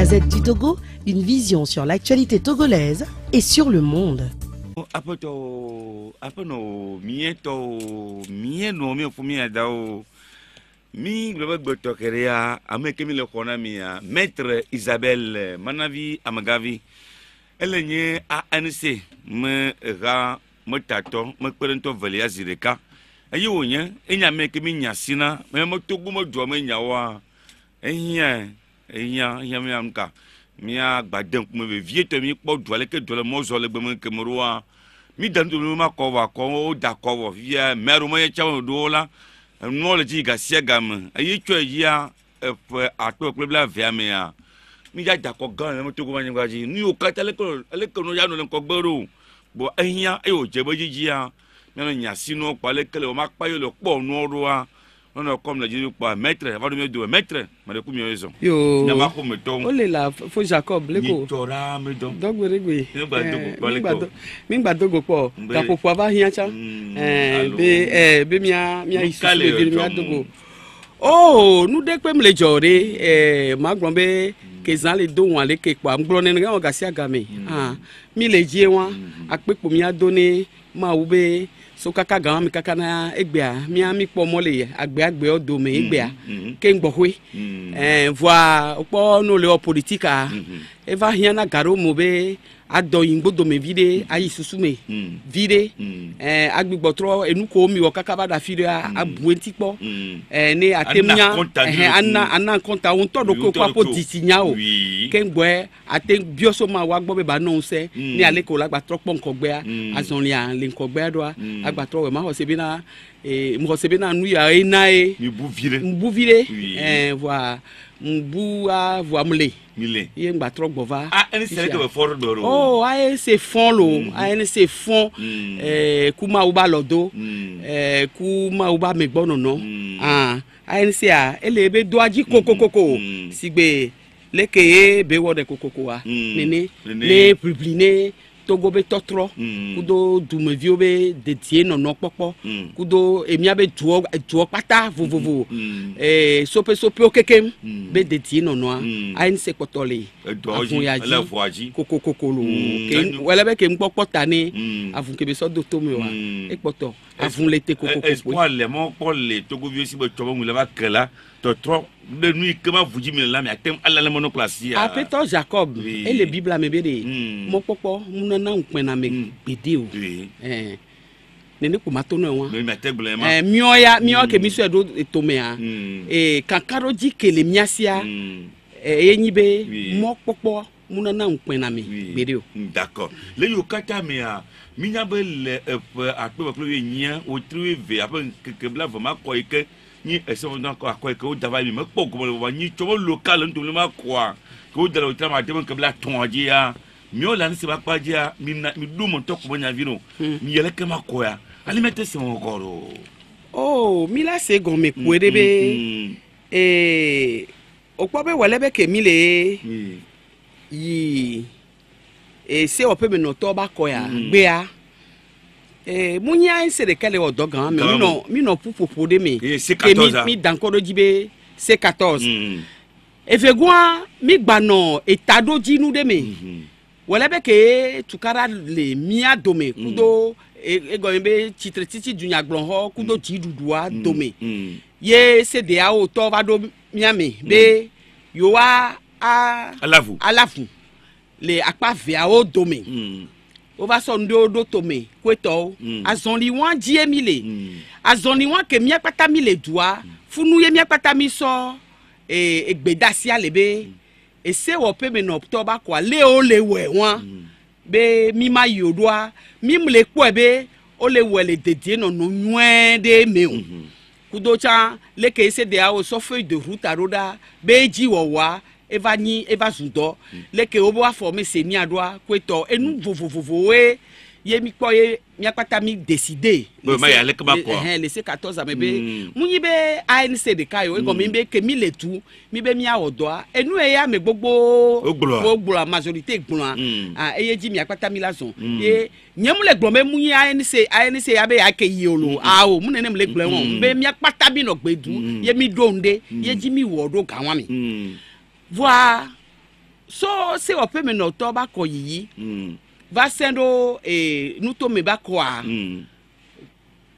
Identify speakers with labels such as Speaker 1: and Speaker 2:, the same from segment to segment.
Speaker 1: Gazette du Togo, une vision sur l'actualité togolaise et sur le monde.
Speaker 2: min gbɛbɛ gbɛtɔkɛrɛya ame kemi le xɔna mia maître isabel manavi amegavi ele e nye e anc me eha metatɔ mekpeɖeŋtɔ velia zi ɖeka eye wònye enye ame kemi nya sina me metogo medua me nyawoa ehia eya ya mi am ka mia gbadem kume vevie tɔ mi kpɔ du aleke du le mɔzɔ le gbeme keme ɖo wa mi da nu ma kɔ vɔ akɔ wo da kɔ vɔ fia mɛro me ye tsa wo do wo la enuɔ le dzi ga game eye tsɔ yia eƒe atɔ kple bla vea mea mi dza da kɔ gã le me togo ma nyigba dzi nu yiwo kata aleke aleke nu ya nu le ŋkɔgbe ɖo bɔn ehia eye wòdze be dzidzi ya mianɔ nyasi nuwo kpɔ aleke le wɔn ma kpa ye le kpɔ nuwo ɖoa. nɔnɔ kɔm na jiri kpa mɛtrɛ afa dɔmɛ do mɛtrɛ mɛrɛ kumi yɛ zɔn. yoo ɲama ko mi tɔn. o le
Speaker 1: la fo jacob leko. ni tɔra mi dɔn. dɔgberegbe ɛɛ mi gba dogo kpɔ gaƒoƒo a ba hiã tsa ɛɛ be ɛɛ be mia mia yi susu le giri mia dogo. o nu kpe mi le dzɔ de ɛɛ ma gblɔm be kezã le do wọn ale ke kpɔ ŋgblɔ nenu ŋa wɔ gasi agame mi le dzie wa akpekpo mi ado ne mawu be so kaka gawa mi kaka na egbea mia mi kpɔ mɔ le agbe agbe yɔ dome egbea mm, mm, mm. ke ŋgbɔhoe ɛɛ eh, voa wokpɔ no le wɔ politika eva hiã gaɖo mo be adɔ yingbo domevi ɖe hmm. ayi susu me hmm. vi ɖe hmm. eh, agbigbɔtrɔ enuko mi wɔ kaka ba da fi ɖe abu eti kpɔ eh, ne ate ana eh, ana kɔnta wo ŋutɔ ɖoko kó akó disi nya o kéngbɔɛ ate biɔso ma wa gbɔ be ba nɔ ŋusɛ ne ale ko la agbatrɔ kpɔ ŋkɔgbɛa azɔlia le ŋkɔgbɛa doa agbatrɔ wɛ ma xɔ se bena. Eh, mɔgɔ sɛbɛ na nu ya ye n'a ye. mbuvire mbuvire eh, ɛɛ wa mbuwa voamule. mile iye ŋgbà trɔ gbɔ va. a
Speaker 2: ɛni sɛnɛ tɛ bɛ fɔri dɔ do.
Speaker 1: ɔ a ye se fɔn lo a ye ne se fɔn ɛɛ kumaw b'a lɔ do ɛɛ kumaw b'a mɛ gbɔ nɔnɔ an a ye ne se a ele bɛ do aji kokokoko sigbe leke ye bɛ wɔ de kokoko wa néné néné bibili ne togo be tɔtrɔ mm. kudo dumeviwo be dedie nɔnɔ kpɔkpɔ mm. kudo emia be duɔ duɔ kpata vovovo mm. mm. ee eh, sopesopewo kekem be dedie nɔnɔa anc kpɔtɔ le avunyaji kokokoko lo ke wɛlɛ be ke ŋkpɔkpɔ ta ne avun kebe sɔ do tome wa ekpɔtɔ afun te koko koko. espoir
Speaker 2: le mɔ kpɔ le togoviwo si be tsɔbɔ ŋun le va ke de tɔtrɔ ɖe nu yi ke ma vudzi mi le la mi ate ala le mɔnɔ kple asi. aƒetɔ
Speaker 1: jacob ele bibla me be de mɔkpɔkpɔ nunana ŋukpɛna me gbede o nene ko ma to nɔ wa. mɛ mɛ tɛ gblɛ ma. ɛɛ miɔ ya miɔ kemi sɛ do tomea. ee kankan dɔ dzi kele miasia. ɛɛ enyi be mɔkpɔkpɔ ŋuna na na mi gbede o. d'accord le yiwo katã mea minya be le eƒe eh, akpe kpakple wi nyia
Speaker 2: wotri eve aƒe keke bla eh, avɔ ma kɔ yi ke nyi esewɔdɔn akɔ akɔ yi ke wodava yi mi mekpɔ gɔme le wɔwɔ nyi tsɔ be loka le nuto ne ma kɔa ke woda le wotri ama de be keke bla tɔn dzia miawo le anise ba kpa dzia mi na mi ɖo mɔtɔ kɔ be nyavi no hmm. mi yɛlɛ ke ma kɔa
Speaker 1: ale mi te se wɔn gɔ do. o mi la se gɔme koe o kpɔ be wɔlɛ be ke mi le ye yii ese eh, wɔpɛ mi nɔtɔ ba kɔ ya mm-hmm. gbea ɛɛ eh, mu nya ese de kɛlɛ wɔ dɔ gan mi nɔ mi nɔ de mi ke mi mi dankɔdɔdzi be se katɔz mm-hmm. efegua mi gbanɔ etadodzi de mi mm-hmm. wòle bɛ ke tukara le mía dome kudo egɔme e be tsitre titi dunyagblɔhɔ kudo dziɖuɖua dome ye sedeawo tɔ va ɖo mía me be yewoa a alafu le akpa vea wo dome mm. wovasɔ nuɖewo ɖo tome koetɔwo mm. azɔli wa dzie mi le mm. azɔli wa ke miakpata mi le dua hmm. funu ye miakpata mi sɔ ee egbedasia le be hmm. esewɔƒe me nɔ tɔ ba kɔa le wo le wɔe wa hmm. be mi ma yi o ɖoa mi le kpɔe be wo le wɔe le dedie nɔnɔ nyuie ɖe me o. kudo tsa leke ese de awo sɔfe de ruta ɖo ɖa be edzi wɔwɔa eva nyi eva zu dɔ leke wobe woafɔ me se miaɖoa koe tɔ enu vovovovowoe ye mi kpɔ ye miakpata mi deside. bɛ ma yà leke ma kɔ. ɛhɛn lese katɔ zame be mm. mu be anc deka yi o egɔme mm. be ke mi le tu mi be miawɔ dɔa enu ye ame gbogbo. o gblɔa majorite gblɔa majorité mm. gblɔa a ah, eye dzi miakpata mi la zɔn ye nye mu le gblɔm be mu anc anc ya be ya ke yi o lo awo mu nene mu le gblɔm e wɔn be miakpata mi nɔ gbe du ye mi do nu de ye dzi mi wɔ do gawa mi voa so se ɔpeme nɔtɔ ba kɔ yiyi hmm. va sɛn do e nutome ba kɔa mm.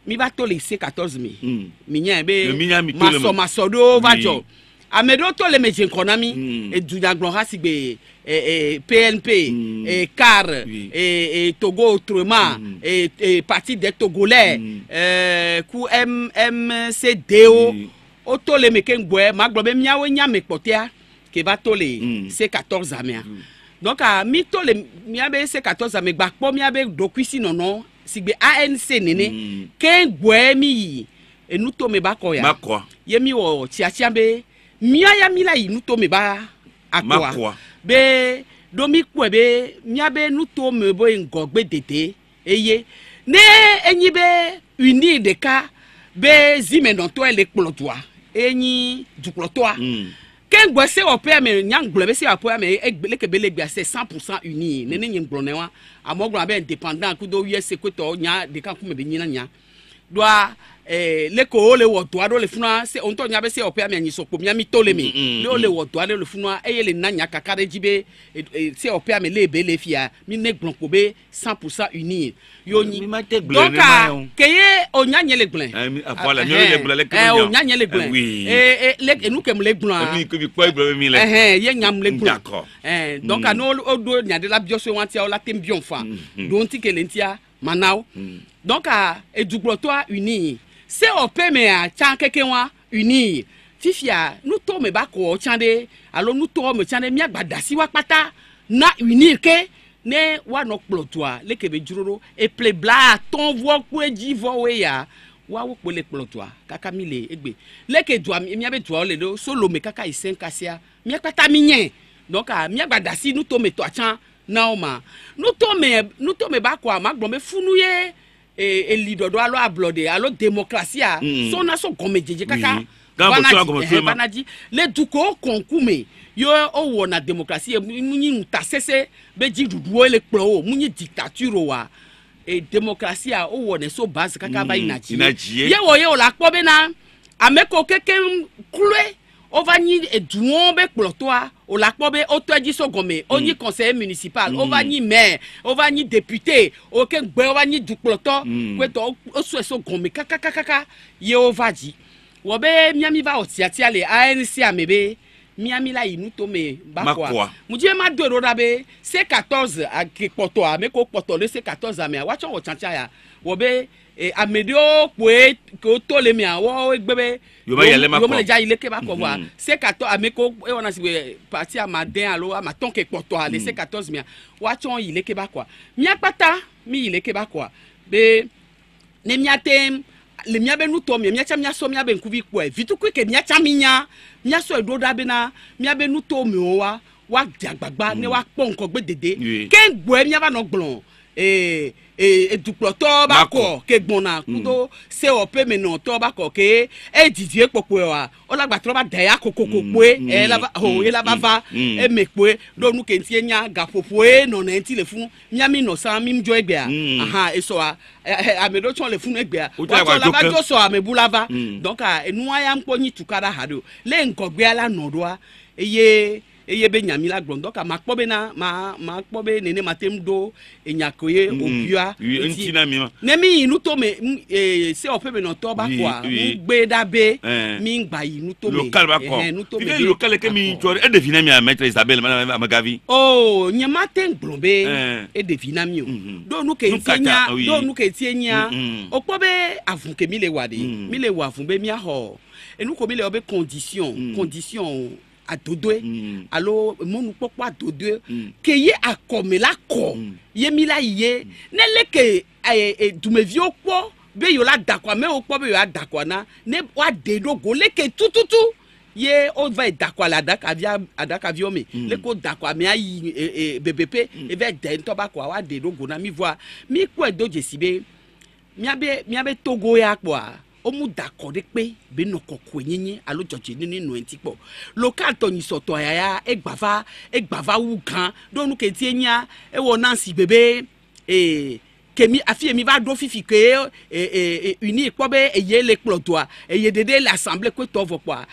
Speaker 1: mi ba to le se katɔz hmm. mi mm. mi nya be masɔ masɔ do va jɔ ame ɖewo to le me dze ŋkɔ hmm. e na mi edunyagblɔ ha si gbe pnp car togo trema e, e, parti de togolais ku mcd wo o to le me keŋgbɔɛ magblɔ be miawo nya me kpɔtea ke va to le mm. c amea mm. donc a, mi to le miabe c14 ame gbakpɔ miabe ɖokui si nɔnɔ si gbe anc nene mm. ke gbɔe mi yi enutome ba kɔ ya ye mi wɔ tsiatsia be miaya mi la yi nutome ba akɔa be ɖo mi kpɔe be miabe nutome be ŋgɔgbe dede eye ne enyi be uni ɖeka be zimenɔtɔe le kplɔ dua enyi dukplɔtɔa. Mm kengbɔ se wɔ pɛɛ mɛ nyagblɔ bɛ se wɔ pɛɛ mɛ egbele kebe le gbia se cent pourcent uni ne ne nye wa amɔ gblɔ abe indépendant kudo wiye nya ɖeka kume be nyina nya doa eh, leke wo le wɔ doa ɖo le funua se o ŋutɔ nya be se ɔƒea mi anyisɔ kpo miami to le mi ne wo le wɔ doa ɖe le funua eye le na nya kaka ɖe dzi be eh, eh, se ɔƒea mi lee be le fia mi ne gblɔ kpo be cent pourcent uni yo nyi dɔnka keye o nya nye le gblɛ
Speaker 2: ɛ o nya nye le eh, gblɛ ee
Speaker 1: le enu kemi ah. le gblɔa
Speaker 2: ye nyam le gblɔ
Speaker 1: ɛ dɔnka ne do nya de la biɔ so wa tia o la te biɔ fa mm, mm. do ŋuti kele ŋutia manaw mm. donc a edugbɔtɔa uni se ɔpe me a tsa keke wa uni fifia nutɔ me ba kɔ tsa de alo nutɔ me tsa de miagba dasi wa kpata na uni ke ne woanɔ kplɔ toa leke be dzroɖo eple bla atɔ vɔ kple dzi vɔwoe ya woawo kpo le kplɔ toa kaka mi le egbe leke dua miabe duawo le ɖo solome kaka yi sɛn kasia miakpata mi nye donc a miagba dasi nutɔ me tɔa tsa naoma nutome nutome bakɔ a ma gblɔm be funu ye e, eli dɔdɔ alo ablɔde alo demokrasi a mm. so na so gɔmedzedze kaka mm-hmm. banadzi le dukɔwo kɔnkume ye wowɔ na demokrasi ye munyi ŋutasese be dziɖuɖuwo le kplɔ wo munyi dictature wa e demokrasi a wowɔ ne so base kaka va yina mm,
Speaker 2: dzi ye wɔ ye
Speaker 1: wòle akpɔ bena ame ko kekem kloe ova nyi eduwo be kplɔtɔa olakpɔ be wotɔ edzi sɔgɔme wonyi mm. conseil municipal wova mm. nyi maire va nyi député woke gbe wova nyi dukplɔtɔ mm. wetɔ wosɔe sɔgɔme kakakakaka ye wova dzi wɔ be miami va wɔ tiatia le anc ame be miami la yi nuto me bakwa mudie ma do ɖoɖa be c14 akekpɔtɔa meko kpɔtɔ le c14 amea woatsɔ wɔ tsatsa ya wɔ be ame ɖewo koe kewo to le mea wɔwo gbe be le dza yi leke ba kɔ vɔa sekatɔ ame ko ewɔna si be pati amadɛ alo amatɔn ke kpɔtɔa le mm-hmm. sekatɔ zimea woatsɔ yi leke ba kɔa miakpata mi yi leke ba kɔa be ne miate le miabe nutɔ mia miatsa miasɔ miabe ŋkuvi kpɔe vitukui ke miatsa mi nya miasɔ eɖo ɖa bena miabe nutɔ miwo wa woadi agbagba ne woakpɔ ŋkɔgbe dede ke gbɔe miava nɔ gblɔm ee. Eh, edukplɔ e tɔ ba kɔ ke gbɔna mm. kuto se ɔpe menɔ tɔ ba kɔ ke e didi ekpɔkpɔe e wa ɔlagbatrɔ ba da ya kokoko kpoe mm, mm, elaba o elaba va eme kpoe ɖo nu kentie nya gaƒoƒoe nɔnɛ ŋti le fun. miami nɔ san mi dzɔ egbea ahan esɔa e, ame ɖewo tsɔ le fún egbea watsɔ laba dzo sɔ amebu lava dɔnka enua ya ŋkpɔ nyi tuka ɖa ha ɖo le ŋgɔgbea la nɔ ɖoa eye eye be nyami la gblɔm dɔka ma kpɔ bena ma ma kpɔ be nene ma tem do enya ko ye obia nti ne mi yi nuto me ee se ɔƒe menɔtɔ ba koa nugbe ɖa be mi gba yi nuto me lokal ba kɔ nuto me de
Speaker 2: lokal ke mi tsɔ ɖe eɖevi na mi amɛtɛ isabel amagavi.
Speaker 1: o nye ma te gblɔ be eɖevi na mi o do mm-hmm. nu ke tie nya do nu ke tie nya o kpɔ be avun ke mi le wa de mm. mi le wa avun be mi axɔ enu ko mi le wɔ be condition mm. condition adodoe mm. alo mɔnukpɔkpɔ adodoe mm. ke ye akɔme la kɔ mm. ye mi la ye ne le ke dumeviwo kpɔ be yewo la da kɔa wo kpɔ be yewo la da kɔa na ne wa de ɖo go le ke tututu ye o va yi da kɔa le aɖakavi aɖakaviwo me le ko da kɔa ayi bebepe eva de ŋutɔ ba kɔa wa de ɖo go na mi vɔa mi kpɔe do dzesi be miabe miabe togo ya kpɔa omuda kɔɖekpe benɔ kɔkɔe nyenye alo dzɔdze nini nɔ ŋuti kpɔ lokaatɔ nyisɔtɔ yaya egbava egbava wu gã ɖo nu ketie nya ewɔ nansi bebe ee kemi afi yɛ mi va ɖo fifi ke ee ee uni kpɔ be eye le kplɔ doa eye dede le asamble koe tɔ vɔ kpɔa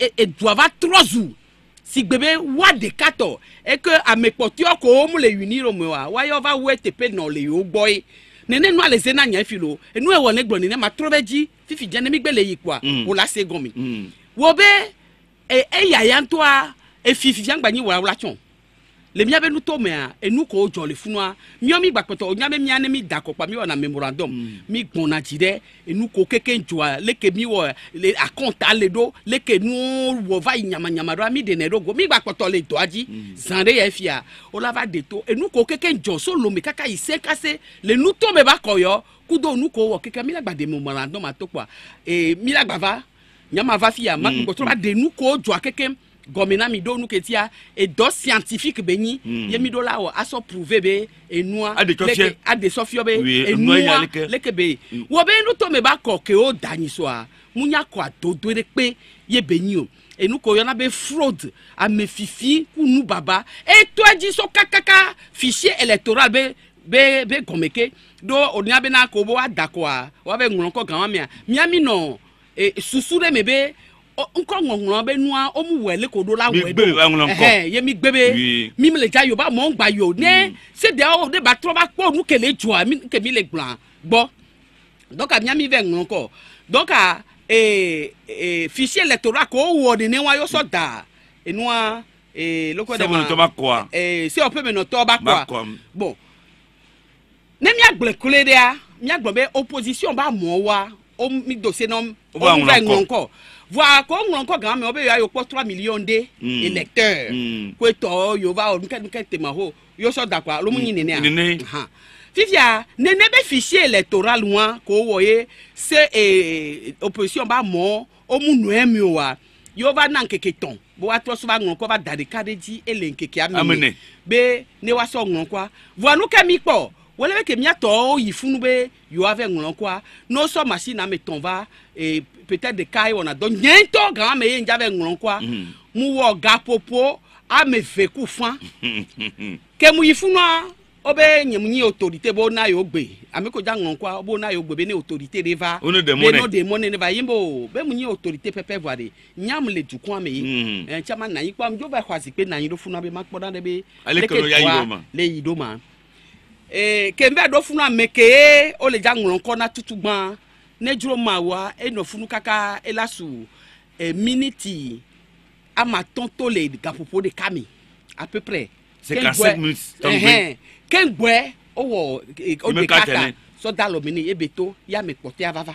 Speaker 1: ee edua va trɔ zu si gbebe wa ɖeka tɔ eke amekpɔtɔe ko wo mu le uni rɔ me wa wa yɔ va wɔe teƒe nɔ le yewo gbɔ ye nene nua le se na nya fi lo enu ewɔ ne gblɔ nene ma trɔ bɛ dzi fifi dze ne mi gbe le yi kpoa mm. wòla se gɔmi mm. wo be eya e ya ŋutɔa efifi fiagbanyi wòla wòla tsɔn le mía bɛ nutɔ mɛ a enu k'o jɔ le funua miɔ mi gbàgbɔtɔ o nya bɛ mía ne mi da kɔkpa mi wɔ na memorandum mm. mi gbɔnna dzi dɛ enu k'o keke joa leke mi wɔ le akɔnta le do leke nuwo wɔ va yi nyamanyama do mi dene do go mi gbàgbɔtɔ le dɔa dzi mm. zan de yɛ fia o la va de to enu k'o keke jɔ so lome kaka yi se kase le nuto mɛ ba kɔyɔ kudo nu k'o wɔ keke mi la gba de memorandum ato kpa ee mi la gba va nyama va fia ma gbɔtɔ mm, la de nu k'o jɔa keke gɔmena mi do nu ketia edɔ scientifique be nyi mm. ye mi do la wɔ asɔ prouvé be enua leke adesɔfiɔ be enua leke be mm. wɔ be nutɔ me ba kɔ ke o da nyi sɔa mu adodo de pe ye be nyi o enu ko yɔna be fraud amefifi ku baba eto edzi sɔ kakaka fichier électoral be be be gɔmeke do onia bena ko bo ada kɔa wa be ŋlɔ kɔ gawa mia miami nɔ e, susu de me be nkɔ ŋɔŋlɔ bɛ nua o mu wɛli ko do la wɛ do ɛhɛn ye mi gbebe mi le ja yorùbá mɔ ŋgba yo ne mm. se de awo ne ba tɔ ba kpɔ nu kele jɔ mi kemi le gblɔ gbɔ dɔka miami bɛ ŋlɔ kɔ dɔka ee ee fisi electoral ko wɔ ni wa yɔ sɔ da enua ee lóko de ma sɛbɛn tɔba kɔa ee se ɔpɛ mɛ tɔba kɔa bɔn ne miagblɛ kule de a miagblɔ bɛ opposition ba mɔ wa o mi do se na o mu fɛ ŋlɔ kɔ voa ko ŋlɔ ŋkɔ gan mɛ o bɛ yɔ ayo kpɔ trois millions de électeurs ko tɔ yova o nukɛ nukɛ tɛmɛ ho yosɔ da kɔ alomu mm. nyi nene a nene fifia nene bɛ fichier électoral wa k'o wɔ ye se e, opposition b'a mɔ o mu nɔɛ e mi o wa yova na nkeke tɔn bó wa tɔ so ba ŋlɔ kɔ ba da ɖeka ɖe dzi ele nkeke amene be ne wa sɔ ŋlɔ kɔa voa nukɛ mi kpɔ wale be ke miatɔwo yi funu be yewoa vɛ ŋlɔ kua n'osɔ machine ame tɔn va ee peut-être ɖeka ye wɔna dɔ nye ŋutɔ gama me ye ŋdza vɛ ŋlɔ kua mu wɔ gaƒoƒo ame ve ku fã ke mu yi funua wobe nyemunyi autorité be wona yewo gbe ame ko dza ŋlɔ kua be wona yewo gbe be ne autorité de va be no de mɔne ne va yim bo be mu nyi autorité pɛpɛ voa de nyam le dukɔa me ye ɛ mhm. tsama eh, nanyi kpɔm dzo va xɔ azikpe nanyi ɖo funua be ma kpɔ ee eh, kembe ɖo funu ame kee wole dza ŋlɔ ŋkɔ na tutu gbã ne dzro ma wa enɔ funu kaka ela su e miniti ama tɔn to le gaƒoƒo ɖeka me à peu près. c'est qu'à cinq minutes tɔn eh, de kata sɔdalɔ mi ebe to ya mi kpɔtɔya vava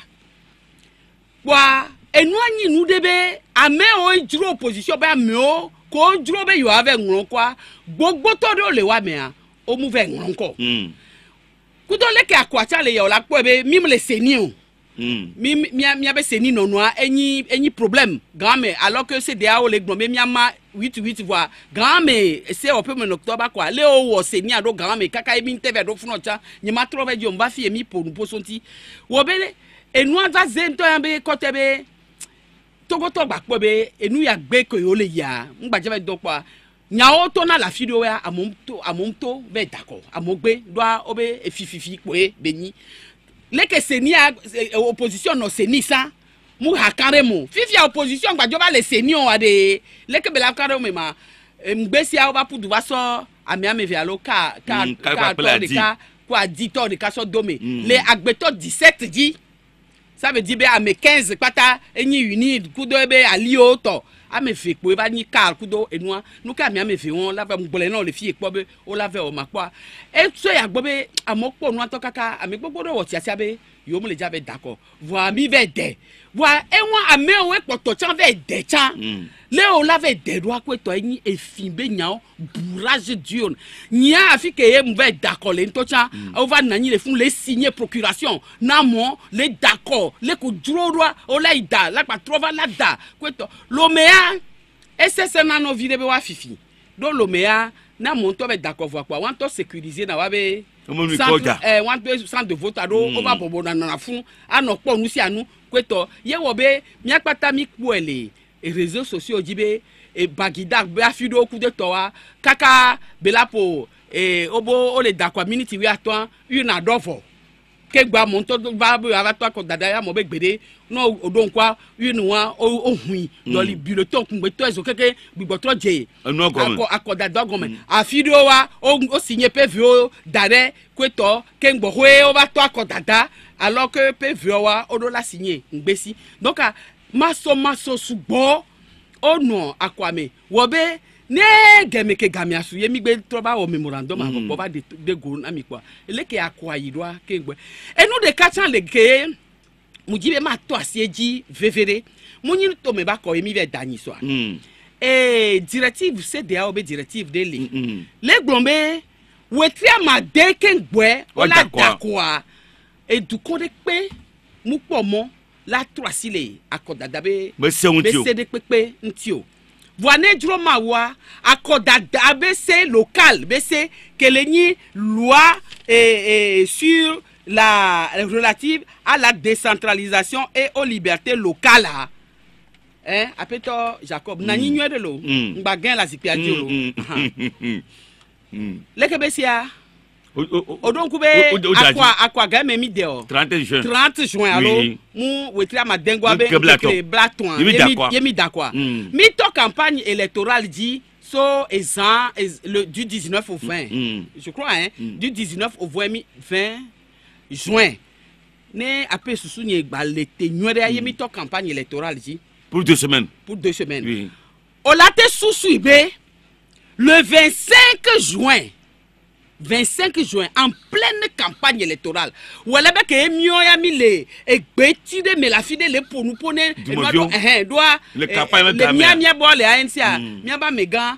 Speaker 1: wa enua nyinu de be amewo dzro position be amewo ko dzro be yewoa vɛ ŋlɔ kɔa gbogbotɔ ɖewo le wa mea. Hmm. o mu fɛ ŋɔn kɔ kutɔle ke akɔatsa le yɔ la kpɔ be mi le seni o mi mia be seni nɔnɔa enyi enyi problème game alors que cda wo le gblɔm be miama huit huit voa game se wɔƒe me nɔkutɔ ba kɔa le wo wɔ senia ɖo game kaka ye mi ntɛ fɛ ɖo funɔ tsa nye ma trɔ fɛ dzi o va fi ye mi ƒo nu poso ŋti wɔ be enua va ze ŋutɔ ya be kɔtɛ be togotɔ gba kpɔ be enu ya gbe ko ye le yia ŋgbadze fɛ dɔ kpɔa nyawo to na lafi ɖewo ya amewo to amewo to bɛ dakɔ amewo gbe doa wo be efififi kpoe benyi leke seni ya e, e, opposition nɔ seni sa mu ha kan ɖe mo fifia opposition gbadzo va le seni o de leke bela kan ɖe mo ma ŋgbe e, sia wo va ƒu du sɔ ami ame ve alo ka ka mm, ka tɔ ɖeka ko adi tɔ ɖeka sɔ dome mm. le agbetɔ disɛti dzi sabe di be ame quinze kpata enyi unid kudo ebe aliwo tɔ ame ve kpo eva nyi ka kudo enua nuke ami ame ve wɔn la va gblɔ le fi kpɔ be wo la va wɔ ma kpɔa etsɔ ya e gbɔ be amewo kpɔ nua tɔ kaka ame gbogbo ɖe wɔ tiatia be yewo me dza be dakɔ vɔ ami vɛ dɛ wa ewa amewo ekpɔtɔ tsã va ede tsã le wo la va ede ɖo akpɛtɔ enyi efi be nyawo burage dion nyia afi ke ye mu va eda kɔ le ŋutɔ tsã wova mm. nɔ anyi le fun le si nye procuration na mɔ le da kɔ le ko dzro ɖoa wo la yi da la kpatrɔ va la da kpɛtɔ lomea esese na nɔvi ɖe be wa fifi ɖo lomea na mɔ ŋutɔ be da kɔ vɔ akpa wa ŋutɔ sécuriser na wa be. ɔmɔ mi kɔdza ɛ wa be centre de vote aɖewo wova mm. bɔbɔ nana fún anɔ kpɔ nu kuetɔ yewɔ be miakpata mi kpɔe le réseaux sociaux dzi be e bagida be hafi ɖo ku de tɔwa kaka belapo e wobo wole dakɔ miniti wi atɔ yina ɖɔ vɔ ke gba mɔ ŋutɔ va be ava tɔ akɔ dada ya mɔ no gbeɖe nɔ oɖo ŋkua yinu wa o hui mm. lɔli biletɔ kungbetɔ ezo keke gbigbɔtɔ dze akɔ akɔdada gɔme mm. afi ɖewo wa o si nye pe viwo da ɖe koetɔ ke ŋgbɔ hoe wova tɔ akɔdada alors que peviɔwa wo ɖo la si nye ŋgbesi donc masɔmasɔ sugbɔ wonɔ akɔame wɔ be ne gɛmɛ ke gamia su ye mi gbe trɔ ba wɔ memorandum mm. akɔkɔ ba de de go na mi kɔ eleke akɔ ayi ɖoa kegbɛ enu ɖeka tsã le ke mudzi be ma tɔ asie dzi vevere mu nyi tome ba kɔ ye mi bɛ da nyi sɔa directive ee directive sedeawo be directive de le mm -hmm. le gblɔm be wetri amade kegbɛ wola da Et du ɖe kpe mukpɔmɔ la trois asi le akɔdada be mese ɖe kpekpe ŋuti o voa ne dzro ma akɔdada be se local be se kele nyi loi eh, e, sur la relative à la décentralisation et aux libertés locales a eh, hein, apetɔ jacob mm. nanyi nyuie de lo ŋgbagɛ mm. la zippia dzi o lo mm,
Speaker 2: mm, mm.
Speaker 1: leke be sia o 30 akwa akwa mi juin juin campagne électorale dit, so e e le du 19 au 20 hmm. hmm. je crois hein hmm. du 19 au 20 juin ne ape susu ni campagne électorale pour deux semaines pour deux semaines o le 25 juin. 25 juin en pleine campagne électorale wala bɛ k'e miɔya mi le egbe ti de melafi de le ponu pone dumovion ɛhɛn doa le campagne de taa mɛ le miamia bɔ le anc a miaba mi gan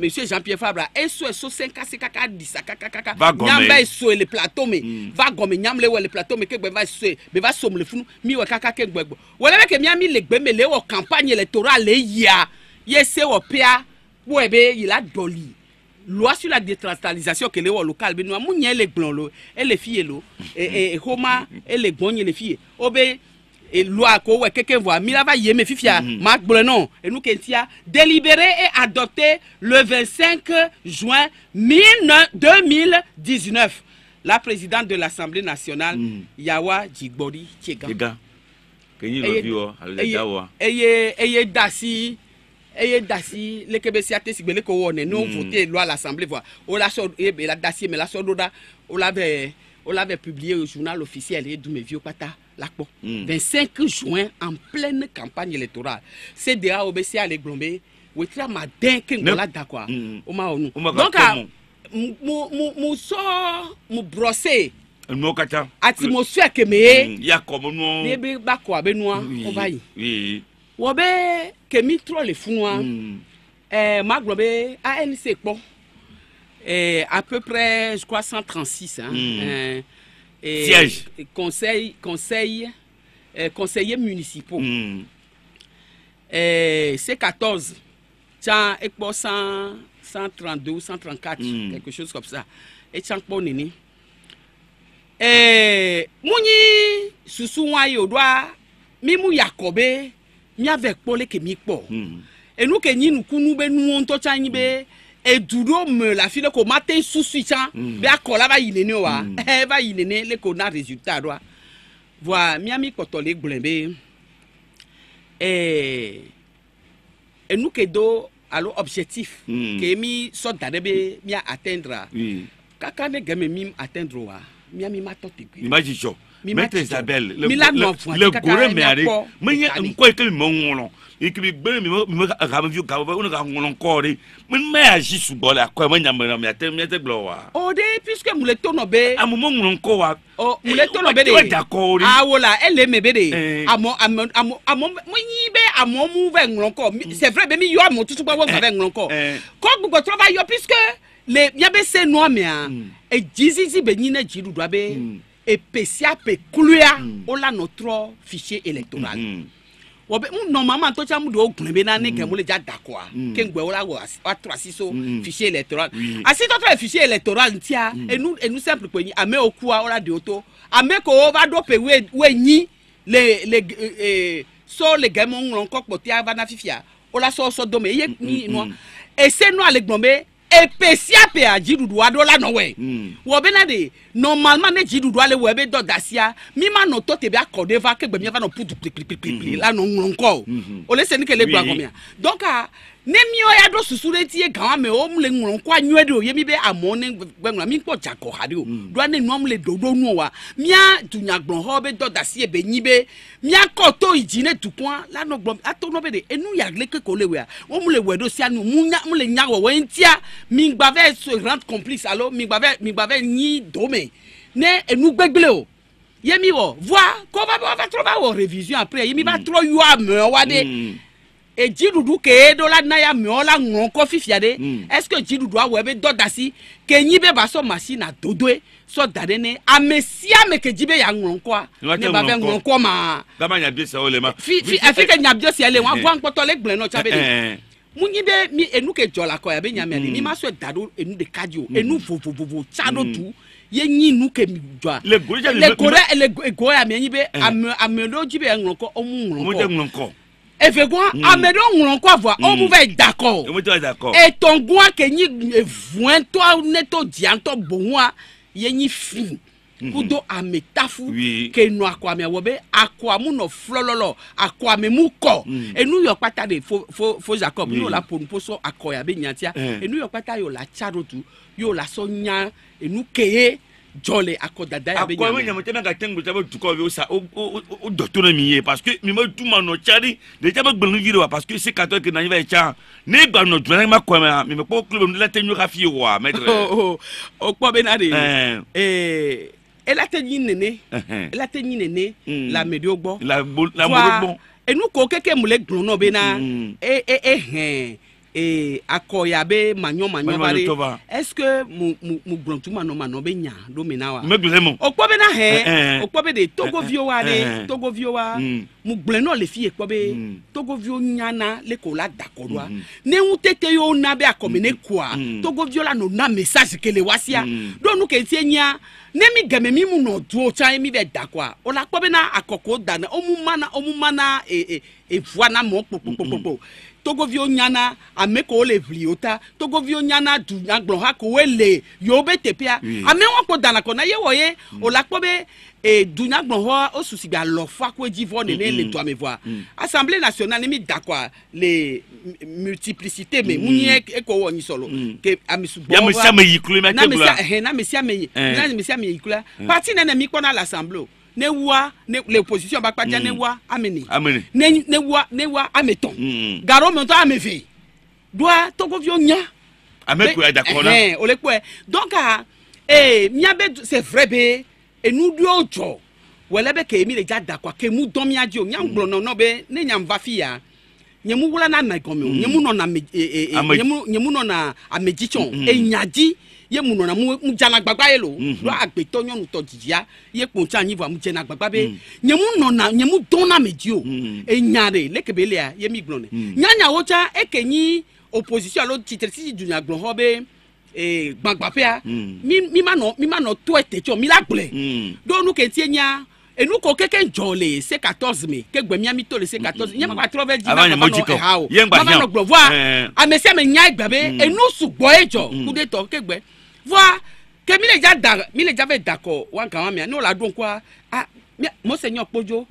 Speaker 1: monsieur jean pierre fabra 5 eso eso senkasi kaka disa kakakaka nyamba eso le plateau me mm. va gɔme nyamle wɔ le plateau me kegbe va eso me va som le funu mi wɔ kaka kegbe gbɔ wala bɛ ke miami le gbe me le campagne électorale yia yese wɔ pea kpɔɛ il a dolly. loi sur la décentralisation que les local avons nous, les et les et homa et les les le obé oh ben, et loi ko les filles. délibéré et adopté le 25 juin 2019 la présidente de l'Assemblée nationale mhm. Yawa Jigbori eye dasi leke be sia te sigbe leke wɔ ne ne wo vote loi à l'assemblée voa wo la sɔ ye be la dasi me la sɔ do ɖa wo la bɛ wo la bɛ publier au journal officiel ye dumeviwo kpata la kpɔ. vingt cinq juin en pleine campagne électorale cda wo be sia le gblɔm be wetra ma dɛn ke ŋgɔ la da quoi o ma wɔ nu donc a mo mo mo sɔ mo brɔse. nuwo ka ca. ati mo sɔ kɛmɛ ye. yakɔ mo nuwo. n'e bɛ ba kɔ a bɛ nuwa o ba
Speaker 2: yi.
Speaker 1: wɔ bɛ. kemi les le fun mm. et eh, ma à eh, à peu près je crois 136 hein. mm. et eh, conseil conseil conseillers municipaux municipal. c'est 14 tiens et 132 134 quelque chose comme ça et tiens nini et mouni sous son et miavɛ kpɔ le ke mi kpɔ hmm. enu ke nyi nukunu be nuwo ŋutɔ tsa nyi be hmm. edu ɖo me le afi ɖe ko mate susui tsa hmm. be akɔ la va yi nene wa eva yi nene le ko na resultat ɖoa voa miami kpɔtɔ le gblɔe be ɛɛ e, enu ke do alo objectif ke mi sɔ da ɖe be mia atteindre kaka ne gɛmɛ mi atteindre wa miami ma tɔ tegbe
Speaker 2: maître isabelle le gore me are menye nko yi ke mi me ŋlɔ yi ke mi gbe mi me gama vi gama be wone ga ŋlɔ ŋkɔ de me me ya zi sugbɔ le akɔ me nyame na miate miate gblɔ wa.
Speaker 1: o oh, de puisque mule tonɔ be. amu me ŋlɔ ŋkɔ wa. ɔ mule tonɔ be de. wa dakɔ o de. Eh. awo la ele me be de. amɔ amɔ amɔ amɔ mo nyi be amɔ mu bɛ ŋlɔ ŋkɔ c'est vrai be mi yɔ amɔ tutu gbɔ wo gba bɛ ŋlɔ ŋkɔ kɔ gbogbo tɔ va yɔ puisque le miabe se nua mea hmm. edzizizi be nyi ne dziɖuɖua be. Hmm epe sia pe kluya mm. o nɔ trɔ fichier électoral mm -hmm. wɔ bɛ nɔmama tɔ caman do o kun bɛ na ne mm-hmm. kɛ mole ja da kɔ a ke ŋgbɛ wɔ a tura siso fichier électoral a si tɔ ye fichier électoral tia enu enu simple ko nyi ame okua o la de o to ame ko o va dɔ pe we we nyi le le ee eh, eh, so le gɛmɔ ŋlɔ ŋkɔ kpɔtɛ va na fifia o la sɔsɔ dɔ me eye nyi nɔ ese nu ale gbɔn bɛ epesi apea dziɖuɖu aɖewo la nɔ wɔe wɔ bena de normalement ne dziɖuɖu ale wɔ ebe dɔ dasia mi ma nɔ tɔ tebe akɔ ɖe va ke gbe mi va nɔ putu kplikplikplikpli hmm. la nɔ ŋlɔ ŋkɔ o hmm. o le se ne ke gba gɔmea dɔnka ne miwo ya ɖo susu ɖe tie gawa me wo le ŋlɔ ŋkua nyuie ɖe o ye mi be amewo ne gbɛŋlɔ mi kpɔ dzakɔ ha ɖe o ɖoa hmm. ne nua mu le ɖoɖo nu o wa mía dunyagblɔhɔ be dɔdasi ebe nyi be míakɔ to yi dzi ne dukɔa la nɔ gblɔm ato nɔ be de enu yagle ke ko le wea wo mu le wɔe ɖo sia nu mu nya mu le nya wɔwɔ eŋtia mi gba vɛ so e grand complice alo mi gba vɛ mi gba vɛ nyi dome ne enu gbegble o ye mi wɔ voa kɔ va va trɔ va wɔ revision après ye mi va hmm. trɔ yɔ amewo de. Mm edziɖuɖu ke ɖo la na ya miɔ la ŋlɔ kɔ fifia de ɛsike hmm. edziɖuɖu awɔ ebe dɔ da si ke nyi be ba sɔ machine na dodoe sɔ da ɖe ne ame sia ame ke dzi be ya ŋlɔ kɔa ne ba fɛ ŋlɔ kɔ ma.
Speaker 2: dama ɲabie le ma. fi fi afi ke ɲabie
Speaker 1: sia le wa bɔ ankpɔtɔ le gblɛn nɔ tsa be de mu nyi be mi enu ke dzɔ la kɔ ya be nyamia de mi hmm. ma sɔ da ɖo enu ɖeka dzi o hmm. enu vovovovo tsa ɖo tu ye nyi nu ke mi jɔ le go le go ya mi nyi be ame ame ɖewo dzi be ya ŋlɔ kɔ ɔmu ŋlɔ kɔ efegun ame ɖewo ŋlɔ ŋkɔ avɔa wo mu va yi dakɔ
Speaker 2: o
Speaker 1: etɔngun ke nyi evuɛtɔ netɔ dziãtɔ boŋua ye nyi fi kudo ametafu ke nɔ akɔamea wɔ be akɔamu nɔ flɔlɔlɔ akɔame mu kɔ enu yɔ kpata de fo fo fo jacob hmm. yóò la ƒonu posɔ akɔya be nyatia enu eh. yɔ kpata yóò la tsa ɖo tu yóò la sɔ nya enu keye. jɔle akɔdada ya bɛ ɲamɛ akɔwé
Speaker 2: ɲamɛtɛ bɛ ka tɛnku tɛ bɛ dukɔ bɛ sa o o o dɔtɔ ne min ye parce que min bɛ tu ma nɔ cari de tɛ bɛ gbɛnni yiri wa parce que se ka tɔ kina ɲɛfɛ can ne gba nɔ jɔn ne ma kɔmɛ a mɛ kɔ kulo bɛ n latɛ ɲɔ ka f'i ye wa mɛtɛrɛ. o o kɔ bɛ na de. ɛɛ
Speaker 1: elatɛ ɲi nene elatɛ ɲi nene lamɛdiw gbɔ. lamɛdiw gbɔ. enu ko kɛkɛ mun le gbɔn nɔ bɛ na e e e hɛn. ee akɔya be manyɔ manyɔ ba est ce que mu mu mu gblɔntu manɔ manɔ be nya do mina wa. mɛ gblɛ mo. o kpɔ be na hɛ o kpɔ be de togoviwo eh, eh, wa de eh, togoviwo wa mm. mu gblɛ nɔ le fi ye kpɔ be mm. togoviwo nyana le ko la dakɔ do wa mm, ne ŋu tete y'o na be akɔme ne koa togoviwo la nɔ na message kele wa sia do nu ke se nya ne mi gɛmɛ mi mu nɔ du o can ye mi bɛ da kɔa o la kpɔ be na akɔko da na o mu mana o mu mana e e efua na mɔ kpokpokpokpo togoviwo nyana ame kewo le ʋliwo ta togoviwo nyana dunyagblɔ ha kewoe le yewo be teƒea amewo kpɔ dana kɔ na ye wɔ ye mm. o la kpɔ be e dunyagblɔhɔ o susi gba lɔ fɔ akɔ edzi vɔ nene le duame vɔa mm. assemblée nationale mi da kɔa le multiplicité me mm. mu nye ekɔ wɔ nyi sɔlɔ ke amisugbɔ wa na mesi ame yi kulu na mesi ame yi kulu la parti nene mi kpɔna le assemblée o ne wa ne le position ba kpadza ne mm. wa amene ne ne wa ne wa ame tɔn mm. garo me tɔ ame ve doa tɔgɔviwo nya. ame kpe adakɔ la ɛhɛn eh, eh, o le kpɔɛ donc ee eh, miabe c'est vrai be enuduwo jɔ wɛlɛ bɛ ke mi le dza da kɔ ke mu dɔn mia dzi o nyagblɔ mm. nɔnɔ be ne nya nva fi ya nyemu wula na ame gɔme o nyemu nɔna ame ee ee nyemu nyemu nɔna ame dzi tsɔn enya dzi ye mu nɔna mu dzana gbagba ye lo mhm. lo agbetɔ nyɔnu tɔ dzidzia ye kpɔn tsa anyi vɔ mu dzena gbagba be mhm. nye mu nɔna nye mu dɔna me dzi o mhm. enya de leke be lea ye mi gblɔ ne nyanyawo tsa eke nyi opposition alo titresi dunyagblɔxɔ be e, gbagbaƒea mi ma nɔ mi ma nɔ tɔ ete tsɔ mi la gblɛ ɖo nu kente nya enuko keke dzɔ le se katɔz me ke gbemia mi to le se katɔz nye mama trɔ bɛ dzi na mama nɔ ɛha o mama nɔ gblɔ voa ame sia ame nya egbe be enu sugbɔ ye dzɔ ku ke gbe voa ke mi le dza da mi le dza mm-hmm. va da kɔ wa nkan wa mia ne o la dɔn kɔ a mose nyɔ kpodzo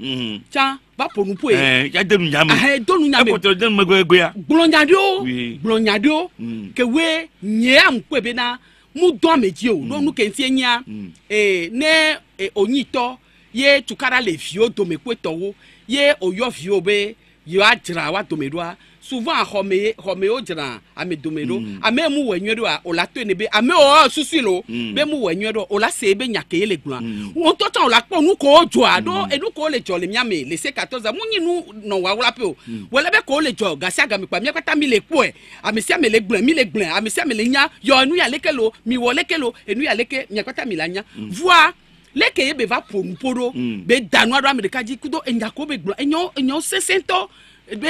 Speaker 1: tsa va ƒonu ƒoe. ɛɛ eh,
Speaker 2: ya denu nya me. ɛɛ ah, eh, donu nya me. ekɔtɔ denu megbe egbe ya.
Speaker 1: gblɔnya ɖewo gblɔnya ɖewo mm. ke we nye ya ŋkue bena mu dɔn ame dzi o ɖo mm. nu kente nya mm. ee eh, ne onyitɔ ye tukara le viwo dome kpe tɔwo ye oyɔ viwo be yewoa dzra wa dome ɖoa souvent mm. a xɔme xɔme wo dzra ame dome ɖo ame mu wɔ nyuie ɖo a o la toe ne be ame wo susui lo be mu wɔ nyuie ɖo o la se be nya ye le gblɔa wo ŋutɔ tsã o la kpɔ nu ko wo dzɔa ɖo enu ko wo le dzɔ le miame le se katɔ za mu nyi nu nɔ wawla pe o wɔle be ko wo le dzɔ gasi agame kpa mía kpata mi le kpɔe ame sia ame le gblẽ mi le gblẽ ame sia ame le nya yɔ enu ya leke lo mi wɔ leke lo enu ya leke mía kpata mi la nya voa leke ye be va ƒo nupo ɖo be da nua ɖo ame ɖeka dzi kudo enya ko be gblɔ enyawo enyawo sesẽtɔ ebe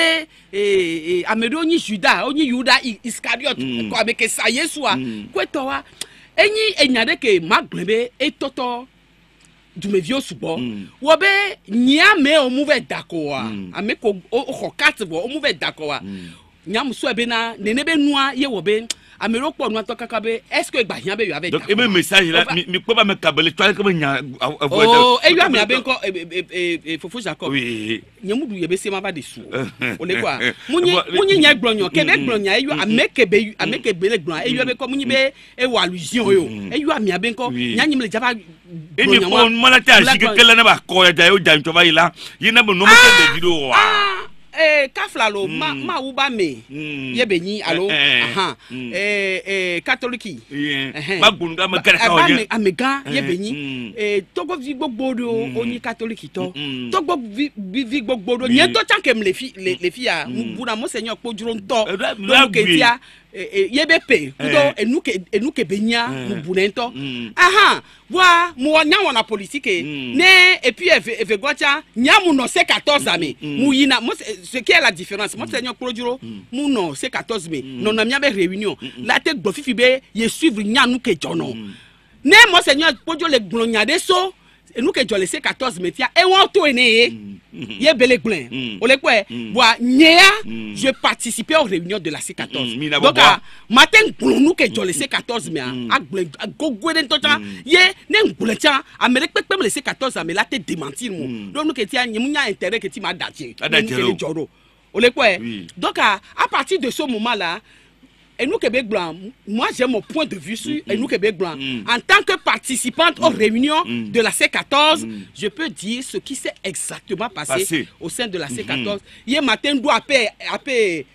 Speaker 1: ee eh, eh, amede onye juda onye yuda iskariot mm. kɔ amekesa yesu a mm. kwetɔ wa enyi enya ɖe ke ma gblẽ be etɔtɔ dumeviwo sugbɔ mm. wɔ be nyia me omu vɛ da ko wa ame ko da ko wa nyamusu bena nene be nua ye wɔ Mm amero pɔ nua tɔ kaka be ɛsike gba hiã be mm, mm. yɔ abe ta. Mm, e bɛ
Speaker 2: message la mi kpɔ ba mɛ kabele tɔ ale kɛ bɛ nya avɔ ɛdɛ. ooo e
Speaker 1: yɔ ami abe nkɔ fofo jacob
Speaker 2: nyamudu
Speaker 1: yɛ bɛ se ma ba ah! de su
Speaker 2: o le kuwa munyi nya gblɔnyɔ kɛmɛ
Speaker 1: gblɔnya eyɔ amekebe amekebe le gblɔnya eyɔ bɛ kɔ munyi bɛ ewɔ alusion yo eyɔ ami abe nkɔ nyanyi mi le jaba gblɔnya wa. e ni ko mɔlɛtɛ asike kelen
Speaker 2: ne b'a kɔ ɛdɛ y'o jantɔ ba yi la yi ne bɛ nɔmɔ kɛ
Speaker 1: ee eh, kafla lo ma mm. ma wu mm. eh, eh. mm. ba me ye be yin alo katoliki gbagbonu ka amega ka ọyẹ amega ye be yin togo vi gbogbo do onyi katoliki tɔ togo vi gbogbo do nye tɔ can kem le fi ya buna mose nyɔ kpojuro ntɔ lolu ketia ye bɛ pe kutɔ eh. enu ke bɛ nya eh. mu bunɛntɔ mm. ahan wa mɔ nya wɔna politike mm. ne epi eve gɔtsa nya mm. mu nɔ se katɔz ame mu yina ce qui est la différence mɔ tɛ nyɔ kpoloduro mu nɔ se katɔz me nɔnɔ mia bɛ réunion la te gbɔ fifi be ye suivre nya nu ke jɔnɔ ne mɔ sɛ nyɔ kpodzo le gblɔ nya de so enuke dzɔ le se katɔz me fia ewɔ to ene ye mm. ye bele gblẽ o le kɔɛ bɔn nyea mm. je participer aux réunions de la se katɔz mm, donc ah, a ma te gblɔ nuke dzɔ le se katɔz mea a gblẽ gogo ɖe ŋutɔ tsã ye ne gblẽ tsã ame ɖe kpekpem le se katɔz me la te démentir mo donc nuke tia nye mu nya intérêt ke ti ma da tse nuke le dzɔ ɖo o le kɔɛ donc ah, a à partir de ce moment là. Et nous, Québec blanc, moi j'ai mon point de vue sur mm, mm. nous, Québec blanc. Mm. En tant que participante aux réunions de la C14, je peux dire ce qui s'est exactement passé, au sein de la mm-hmm. C14. Hier matin, nous avons appelé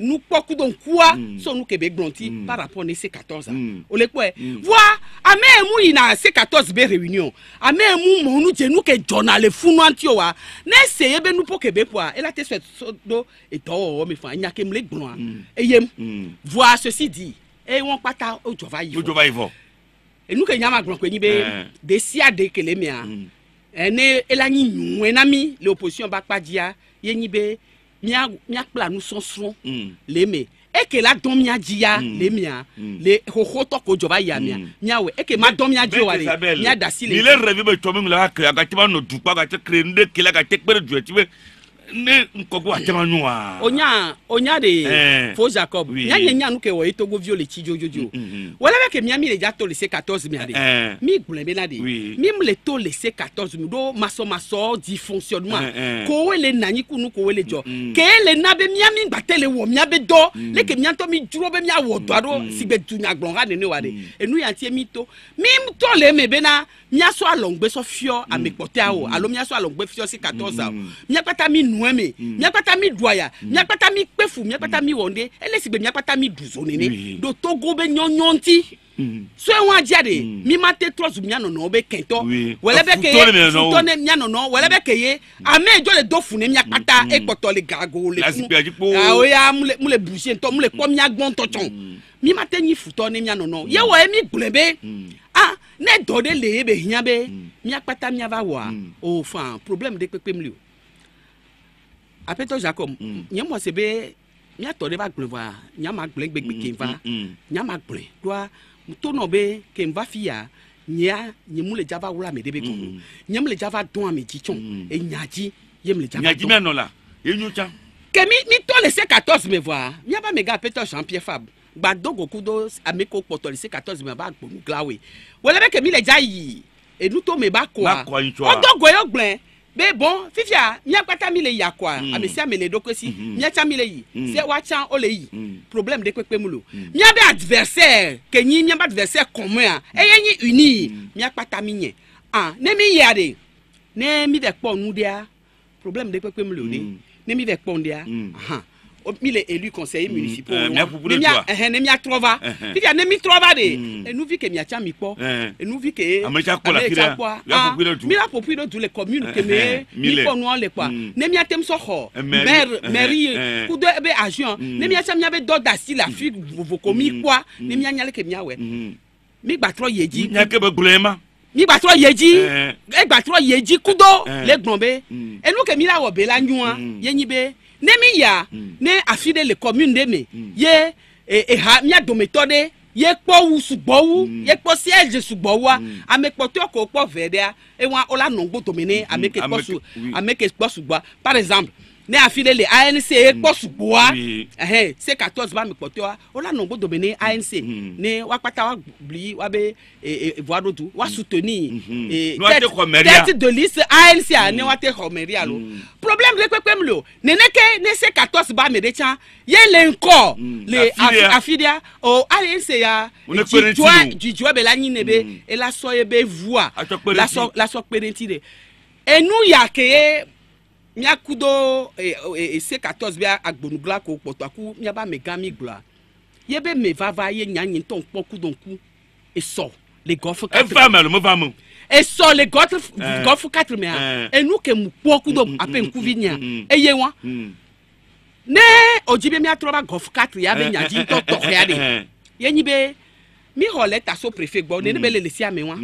Speaker 1: nu kpɔku do nkua mm. so nu kebe gblɔnti mm. par rapport ne C14 mm. o le kpɔɛ voa ame emu yina C14 be réunion ame emu mɔnu dzenu ke dzɔna le funu anti o wa ne se ye be nupo kebe kua ela te sɔ do edɔwɔwɔ mi fa enyake mu le gblɔa eyem voa ceci dit eye wɔn kpata o jɔ va yi fɔ o jɔ va yi fɔ enu ke nyama des ko enyi be desia eh. de kele mia eh, ne ela nyi nyuwe na mi le opposition ba kpa dzia ye nyi be míakpla nusɔsrɔ̃ mm. le me eke la dɔn mía dzi ya mm. le mía mm. le xoxotɔ ko jɔ va yia mía míawɔ eke ma dɔn mía dzi wa de mía da si le. ni le
Speaker 2: rɛvi bɛ tɔ min la ka kɛ a ka tɛ ma nɔ dukpa ka kere nu de kele a ka tɛ kpe de duɛ
Speaker 1: bɛ ne nkɔgu atɛma nu wa. onya onya de eh, fo jacob oui. nya nye nyanu ke wɔ ye togoviwo le tsi dzodzodzi o bɛ ke mia mi le dza to le se katɔzi mia de eh, mi gblɛ bena de oui. mi le to le se katɔzi mi do masɔmasɔ di fonctionnement eh, ko we le nanyi kunu ko we le jɔ mm, mm. ke e le na be mia mi gbate le wɔ mia dɔ mm. le ke mi dzro be mia wɔ dɔ aɖo mm, mm. si gbe dunyagblɔ hã nene wa de enu ya tie mi to mi tɔ le eme bena miasɔ alɔngbesɔ fiɔ amekpɔtɛa o alo miasɔ alɔngbe fiɔ se katɔza o miakpata mi nu nua me mm. miakpata mi dua ya mm. miakpata mi kpefu miakpata mm. mi wɔ nde elesigbe miakpata mi du zo nene do togo be nyɔnyɔ ŋti so e wọn ajá de mi ma te trɔsu mianɔnɔ bɛ kɛntɔ wɛlɛ bɛ ye futɔ ne mianɔnɔ wɛlɛ bɛ kɛye ame jɔ le dɔ fun ne miakpata ekpɔtɔ le gago le fun awo ya ah, mu le burusi ntɔ mu le kɔ miagbɔntɔ tsɔn mi ma te nyi futɔ ne mianɔnɔ ye wɔ ye mi gblɛ be ah ne dɔ de le ye be hiã be miakpata miava wɔa o oh, fan problème de kpekpe mi o aƒetɔ jacob nye mɔ se be miatɔ ɖe va mm, mm. gblẽ va nyama gblẽ gbegbe ke va nyama gblẽ doa to nɔ be ke n va fi ya nyea nye mu le dzava wla ame ɖe be kɔ nye mu le dzava dɔn ame dzi tsɔn enya dzi ye mu le dzava dɔn. nyadzi mianɔ la enyo tsa. ke mi mi tɔ le se katɔs me vɔa miaba mega aƒetɔ jean pierre fab gbadogo kudo ame ko kpɔtɔ le se katɔs me ba gbɔnu glawe wòle be ke mi le dza yi enuto me ba kɔa ɔdɔgɔ yɔ gblẽ be bon fifia miakpata mi le yi akɔa mm. ame sia ame le ɖokui si mm -hmm. miatsa mi le yi mm. se woatsa wo le yi mm. problème de kpekpe mu lo mm. miabe adversaire ke nyi miabe adversaire kɔmɔa mm. eye nyi uni mm. miakpata mi nye ah ne mi yia de ne mi de kpɔ nu dea problème de kpekpe mu lo de ne mi de kpɔ nu dea mm mile élu conseiller mm, municipal eh, eh, ne mia trɔva fifia eh, ne mi trɔva de mm. enuvi ke miatsa mi kpɔ enuvi ke ametsa kpɔa mila ƒoƒui ɖo du le commune keme mi kpɔ nuɔ le kpɔa ne miate ŋu sɔxɔ maire mairie kudo ebe agion mm. ne miatsa miabe dɔ da si le afi vovoko mi kpɔa ne mianya leke miawɔe mi gbatrɔ yie dzi. nyake be gblɔe ma migbatrɔ yedzi egbatrɔ yedzi kudo le gblɔm be enu kemi la wɔ be la nyua yenyi be ne mi ya hmm. ne afi ɖe le commune ɖe me ye eha e mía dometɔ ɖe ye kpɔ wu sugbɔwu hmm. ye kpɔ siège sugbɔwua hmm. ame kpɔtɔ ko kpɔ vɛ ɖea ewa wola nɔ gbɔ dome ne ame ke kpɔ sugbɔa par exemple ne afilele anc ekpɔ mm. sugboa ɛhɛn se katɔs ba mi kpɔtɔa o la nɔ gbɔdɔ bɛ ne anc mm-hmm. ne wa kpata wa bili wa bɛ e, e, e, voa do tu wa mm-hmm. sutoni mm-hmm. tɛti doli se anc a ne mm. wa te xɔmɛria lo mm. problème de kpekpe mi lo neneke ne se katɔs ba mi de can ye le nkɔ le Afidia o anc ya jijua jijua bɛ la nyi ne be elasɔ ye be vua lasɔ lasɔ kperenti de enu yake ye míaku e eh, ese eh, eh, katɔs bia agbonugla ko kpɔtɔ ku míabe amegã gblɔa ye be me vava ye nya nye ŋutɔ ŋkpɔ ku do ŋku esɔ le gɔfu e katri. efa mɛ lomi fa mu. esɔ le gɔfu katri mɛ enu ke mu kpɔ ku do mm, mm, aƒe mm, ŋkuvi nya eye wa ne odzi be míatrɔ ba gɔfu katri ya be nyadzi ŋutɔ tɔxɛa de ye nyi be mi xɔ le taso prefe gbɔ ne ne be le le sia me wa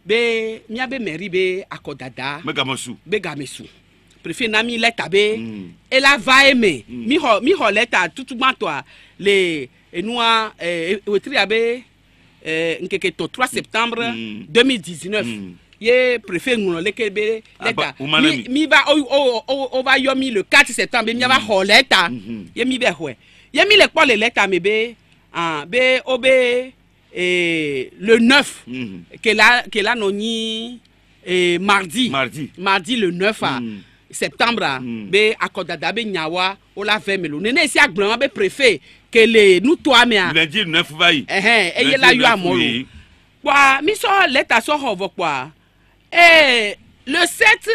Speaker 1: be míabe mɛri be akɔdada. be game be game préfet na mi lɛta be mm. ela va eme mm. mi xɔ mi xɔ lɛta tutugbãtɔa le enua eh, wetri abe eh, nkeke tɔ 3 septembre mm. 2019 mm. ye préfet ŋlɔ leke be lɛta mi mi va o o o va yɔ mi le 4 septembre mi va xɔ mm. lɛta mm-hmm. ye mi bɛ xɔɛ ye mi le kpɔ le lɛta me be ah be o be eh, le 9 mm. Mm-hmm. ke la ke la nɔ nyi eh, mardi mardi le 9 a septembre a mm. be akɔdada be nyawa wo la fɛ melo nene esi agblɔma be prefe kele nutoa mea. lɛnti nɛfu ba yi. ɛhɛn eye la yɔ amɔ lo kpɔa misɔ lɛta sɔhɔ vɔ kpɔa ee le sept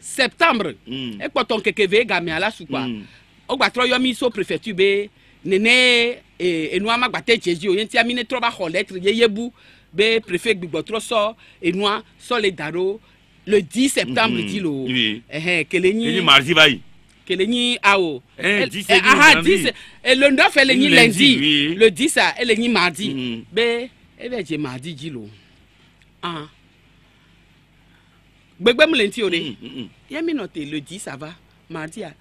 Speaker 1: septembre. Mm. ekpɔtɔ nkeke ve gamea la su kpɔa mm. o gbatrɔ yɔ misɔ prefetu be nene ee enua ma gbate dzedzi o yentia mi ne trɔ ba xɔ lɛtri yeyebu be prefe gbigbɔtrɔ sɔ enua sɔ le da ɖo le dix septembre mm -hmm. ti lo oui. eh, kelenyi kelenyi mardi bayi kelenyi awo eh, eh aha dix eh, le neuf fɛ lenyi lundi oui. le 10 a ah, elenyi mardi mm -hmm. be ebe eh mardi ji lo ah gbegbe mu mhm, mhm, mhm. le nti o de mm -hmm. yemi nɔ te le 10 ava mardi a. Ah.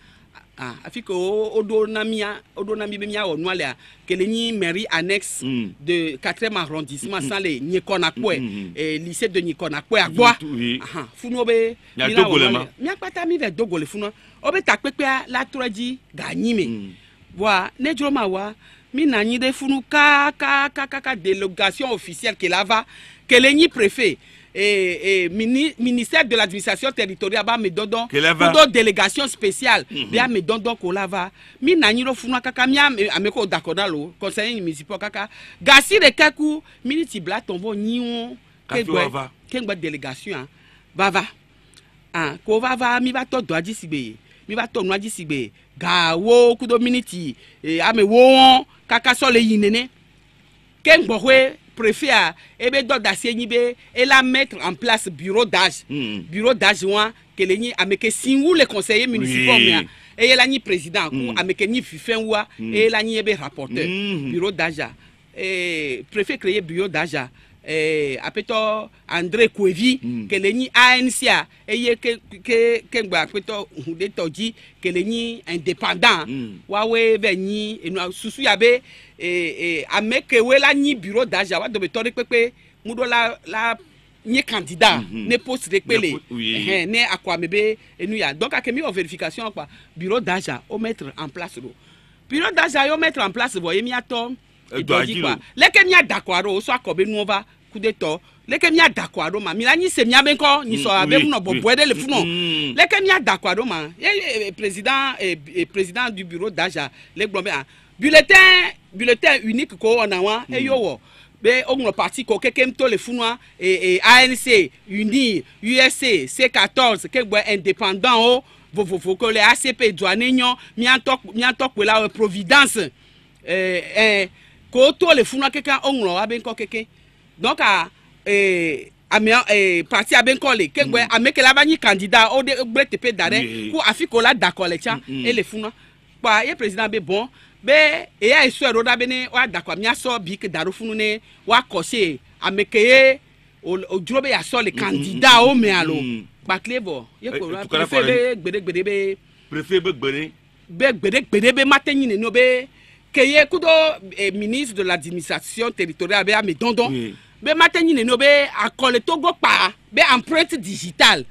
Speaker 1: ah, afi ke woɖo na mia woɖo na mi be miawɔ nua lea kele nyi mairie annexe mm. de quatrième arrondissement mm. sans le nyikɔnakpɔe mm. Mm-hmm. Mm-hmm. eh, lycée de nyikɔnakpɔe agbɔa funuwo be miakpata mi vɛ dogo le funua wo be takpekpea la trɔ dzi ganyi me voa mm. ne dzro ma wa mi na anyi ɖe funu kakakakaka délégation officielle ke la va kele nyi préfet eh, eh, mini, ministère de l'administration territoriale b'a mi dɔndɔn kudo délégation spéciale mm -hmm. b'a mi dɔndɔn k'o la va mi nanyi ɖo funu kaka mi ame k'o dakɔ lo conseiller municipal kaka gasi ɖeka ku miniti bla tɔn bɔ nyiwo kegbɛ kegbɛ délégation va va ah k'o va va mi va tɔ dɔa dzi sigbe mi va tɔ nua dzi sigbe gawo kudo miniti eh, amewo wɔn kaka sɔ le yi nene kegbɔhoe. préfet a e bɛ dɔ da la mettre en place bureau d'âge mm. bureau d'âge wa kele ɲi a mɛ kɛ les conseillers conseiller municipal oui. Hein, a e président hmm. ko hmm. a ni kɛ eh ɲi fifɛn wa e yɛlɛ rapporteur hmm. bureau d'âge a préfet créer bureau d'âge eh, André andre que mm. ke anc a eye ke ke ke ŋgba aƒetɔ hu ke indépendant mm. wawoe vɛ nyi enua susu ya be eh, eh, ame kewoe la nyi bureau d'agent wa dometɔ ɖe kpekpe muɖɔ la la ni candidat mm -hmm. ne poste ɖe kpele oui. ne akɔame nous enu ya donc ake mi wɔ verification kpa bureau d'agent o mettre en place ɖo bureau d'agent yɔ mettre en place vɔ ye miatɔ edɔdzi kpa leke miada akɔ aɖo soit akɔ nous on va kudetɔ leke mía da kɔ ma mi la ni se mía be ŋkɔ nyisɔ mm, abe munɔ bɔbɔe le funo mm. leke mía da ma ye eh, eh, eh, président du bureau d'Aja le gblɔ ah, bulletin bulletin unique ko onawa wa mm. eyo wo be woŋlɔ parti ko kekem to le funo et ANC UNI USA C14 kegbɔ indépendant vo vo ko le ACP douane nyɔ miatɔ miatɔ kpe la Providence ee ee ko to le funo keke woŋlɔ wa be donc e, amia ee parti abenkɔle kegbɛ mm. amekele aba nyi kandida o de gblɛ teƒe da ɖe ko afi ko la da kɔ le président, ele bon, kpa ye y a bɔn be eya esɔe ɖo ɖa be ne woa da kɔ miasɔ bi ke da ɖo funu ne woakɔ se ameke ye o dzro mm, mm, eh, be yasɔ le kandida o mea lo kpakile bɔ ye ko la prefe be gbeɖegbeɖe be. prefe be gbeɖe. be gbeɖegbeɖe be mate nyi nenu be ke ye kudo e, ministre de l'administration territoriale be ame dɔndɔn be mate nyine no be akɔle togo kpaa be empreinte digital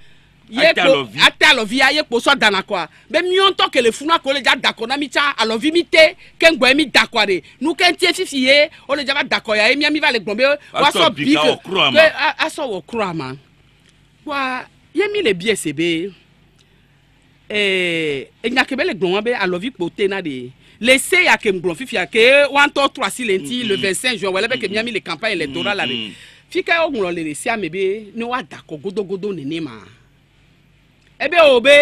Speaker 1: ye ko ate alɔvia ye kpo sɔ dana kɔa be miɔntɔ kele funua ko le dza dakɔ na mi tsa alɔvi mi te keŋgbɔe mi dakɔa de nu kɛntie fifi ye o le dza va dakɔ ya ye mia mi va le gblɔm be woasɔ bi ke be asɔ wɔ kura ma wa ye mi le bie se be ee eh, enyake be le gblɔm wa be alɔvi kpo te na de le se ya ke ngblɔ fifia ke woantɔ trɔ asi le ŋuti le mm-hmm. vingt cinq juin wɔlɛ bɛ ke mm-hmm. miami le campagne électorale la re fi ke woŋlɔ le le sia me be ne woada kɔ godogodo nenema ebe o be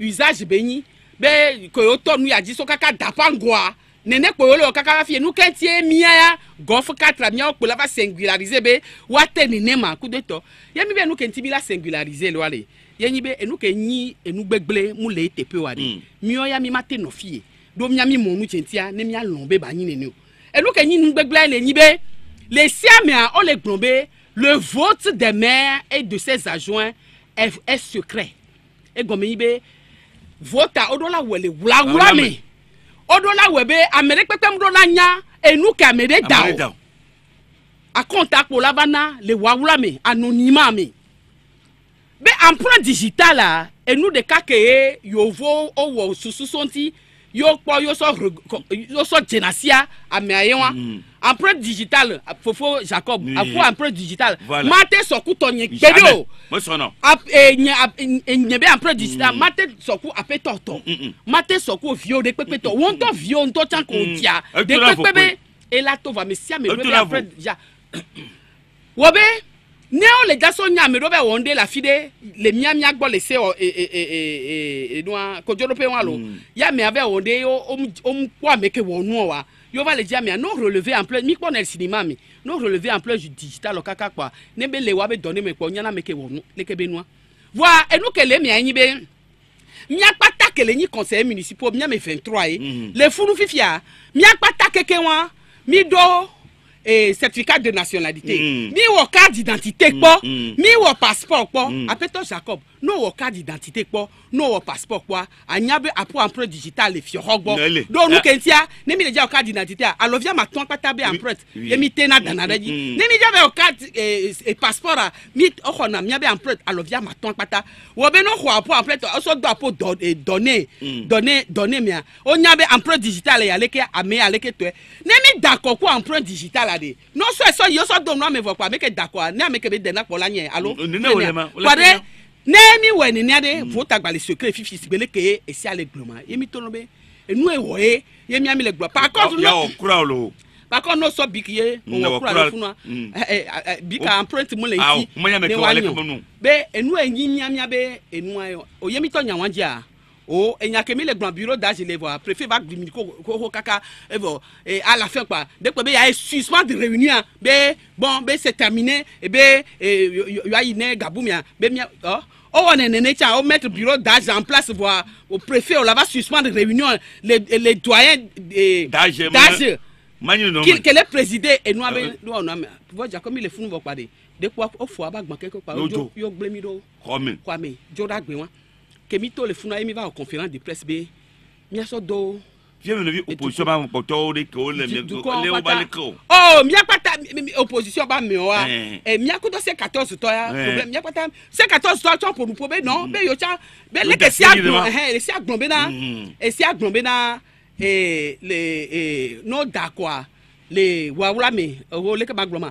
Speaker 1: usage be nyi be koyo tɔ nu ya dzi so kaka dapangoa nene kpɔyɔ le wɔ kaka va fie nu kɛntie miaya gɔf katra miawo kpɔ la va singularize be woate nene ma kudo tɔ ye mi be enu kɛnti mi la singularize le wa le ye nyi be enu ke nyi enu gbegble mu le teƒe wa de miɔ mm. ya mi ma te nɔ fie. No do miami mɔ nu tiɛntia ne mia lɔn be ba nyi nene o enu ke nyinu gbegblẽ le nyi be le siamea o le gblɔ be le vote des maires et de ses adjoints est, secret egɔme nyi be vota o do la wɔ le wlawla me o do la wɔ be ame ɖe kpekpe mu do la nya enu ke ame ɖe da o akɔntakpo la va na le wawla me anonima me be emprunt digital la enu ɖeka ke ye yevuwo wɔ susu so ŋuti. So, yóò kpɔ yóò sɔ yóò sɔ jɛnasia amea ye wa emprunt mm. digital fofo jacob a fo emprunt digital maa tɛ sɔkutɔ ɲɛ gbɛdɛ o ɲɛ bɛ emprunt digital mm. maa tɛ sɔku apɛtɔ tɔ mm, maa tɛ sɔku viyo de pɛpɛ tɔ wɔn tɔ viyo ntɔ can k'o diya de pɛpɛ bɛ elatova mɛ siamɛ bɛ emprunt digital wɔ bɛ ne o le jaso nya mi do bɛ wɔn de la fi de le miamia gbɔ le se ɔ ee ee ee nua kojorope wa lo ya mia bɛ wɔn de o mu kó ameke wɔn nua wa yóò va le dzi amia n'o relevé en plein mi kpɔ nɛ sinima mi n'o relevé en plein digital kaka kpɔa ne be le wa be dɔ ne me kpɔ nyana meke wɔn nu leke be nua voa enu kele mia nyi be miakpata kele nyi conseil municipal miame 23 ye le funu fifia miakpata keke wa mi do. eh, certificat de nationalité mm. ni au carte d'identité pas mm, mm. ni au passeport pas toi jacob no wɔ carte d'identité kpɔ no wɔ passeport kpɔ anya be apo empreinte digital le fiɔxɔ gbɔ do nu kentia ne mi le dza wɔ carte d'identité a alɔvia ma tɔn kpata be empreinte ye mi tena dana ɖe dzi mm, mm, mm. ne mi dza be wɔ carte eh, eh, eh, passeport a mi exɔna mia be empreinte alɔvia ma tɔn kpata wɔ be no xɔ apo empreinte ɔsɔ do apo dɔne dɔne dɔne mia o nya be empreinte digital ya leke ame ya leke tɔɛ ne mi da kɔ ko empreinte digital la de n'osɔ esɔ yi osɔ do nu ame vɔ kpɔ ame ke da kɔ ne ame ke be dena kpɔ la nyɛ alo ne n'emi wɔ nenia de vota gbalisi okele fifi sigbele ke esi ale gbloma yemi tɔnɔ be enu ewɔ ye yemi ami le gblɔ pakɔtu n'o kura o bakɔ n'o sɔ biki ye mɔgɔ kura le funu wa bi ka empreinte mu le nti ne wa nyɔ be enu enyi miamia be enua yɔ o yemi tɔ nyawa jia o enyakemi le gblɔ bureau d'age le vɔ préfet va gbimi ko ko kaka evɔ ee à la fin be y'a ye suspend réunion be bon be c'est terminé e be ee yɔ ayi ne gabu mia be mia ɔ. Oh. owa oh, en est on met mettre bureau d'âge en place voire au préfet on va suspendre réunion les les doyens eh, d'âge d'âge est les président et nous avons euh, nous on a tu vois Jacob il est fou nous pas de de quoi au fois ba gban quelque part yo yo gbe mi do kwame kwame jo da gbe wọn kemi to le funu ayi va au conférence de presse be mi do fiyemenevi opposition
Speaker 2: b'a mɔkpɔtɔwo de ke wo le le wo ba le ke
Speaker 1: ɔ miakpata opposition b'a mi o wa miakudo se katɔs tɔ ya problème miakpata se katɔs tɔ tsɔ ƒonuƒo bɛ nɔ bɛ yotsa bɛ lɛ kesi agbɔn ɛhɛn esi agbɔn bɛ na esi agbɔn bɛ na le n'o da kɔa le wawula mi o le ke ma gblɔ ma.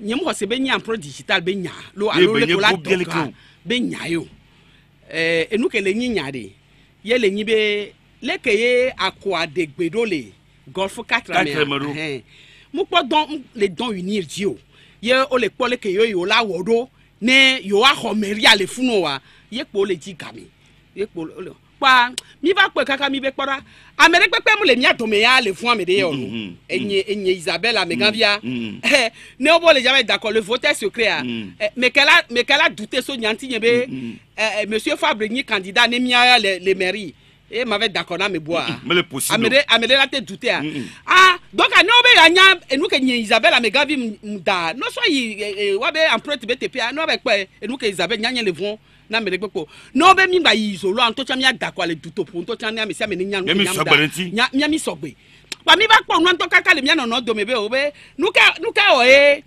Speaker 1: nyɛmu hɔ sɛ bɛnya mpro digital bɛnya lo alolekola dɔka bɛnya yi o ɛɛ enu kele nyi nya de yɛ le nyi be leke ye ako adegbe do le gɔlfu katra mɛ ɛhɛn mo dɔn le dɔn unir di o yɛ o le kpɔ leke yɛ yɔ la wɔ do ne yɔ axɔ mɛria le funu wa yɛ kpɔ le dzi game yɛ kpɔ le. kpa mi va pe kaka mi Isabelle à mm, mm. eh, d'accord le vote secret a mm. eh, qu'elle me kala so nyanti monsieur Fabre candidat ne mía le le mairie eh, ma d'accord mais mes Mais ame la ah. ah donc à ah, nous Isabelle ah, nous n'o wa be empreinte be teƒea ne be le na mɛ de kpɛ kpɔ n'o bɛ min ba yi zolo an to tɛ mi agako ale duto po n to tɛ mi ami sɛ mi ni nyanu mi nyanu da mi mi sɔgbe wa mi ba kpɔ nuwantɔ kaka le mi anɔnɔ dome be o be nuka nuka o ye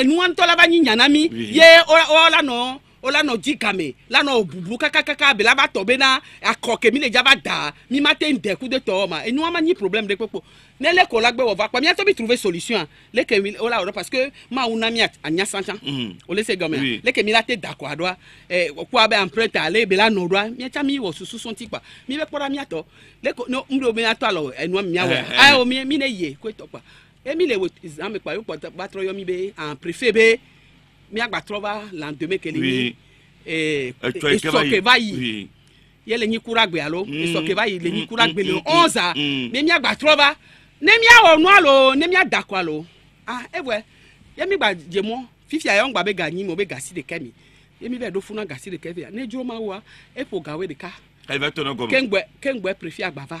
Speaker 1: enuwantɔ la ba nyi nyana mi ye ɔla olana jikame lana obubu kakakaka bela ba tɔ bena akɔke mi le dza va da mi ma te ŋdɛku de tɔ ma enua ma nyi problème de kpekpo ne le ko la gbe wɔ va kpa miatɔ bi trouver solution leke mi ola wɔrɔ parce que ma wu na mi anya sansan o le se gɔme leke mi la te da ko aɖoa ɛ ko abe empreinte ale bela nɔ ɖoa miatsa mi wɔ susu sɔnti kpa mi bɛ kpɔɖa miatɔ leko ne ŋu ɖo mi atɔ alɔ enua mi awɔ ayi o mi ne ye ko etɔ kpa emi le wɔ zan mi kpa yɔ kpɔ ba trɔ yɔ mi be en préfet be miagbatrɔva landeme kele nyi esɔke va yi ye le nyikura gbe alo esɔke va yi le nyikura mm, gbe le ɔnza mm, mm, ne miagbatrɔva ne miawɔ nua alo, ne miada kɔ alo ah evɔe ye mi gba dzemɔ fifia yɔ ŋgba be ga nyi mo be gasi ɖeka mi ye mi e va ɖo funu gasi ɖeka fia ne dzro ma woa eƒo gawe ɖeka keŋgbɛ keŋgbɛ prefia gbava.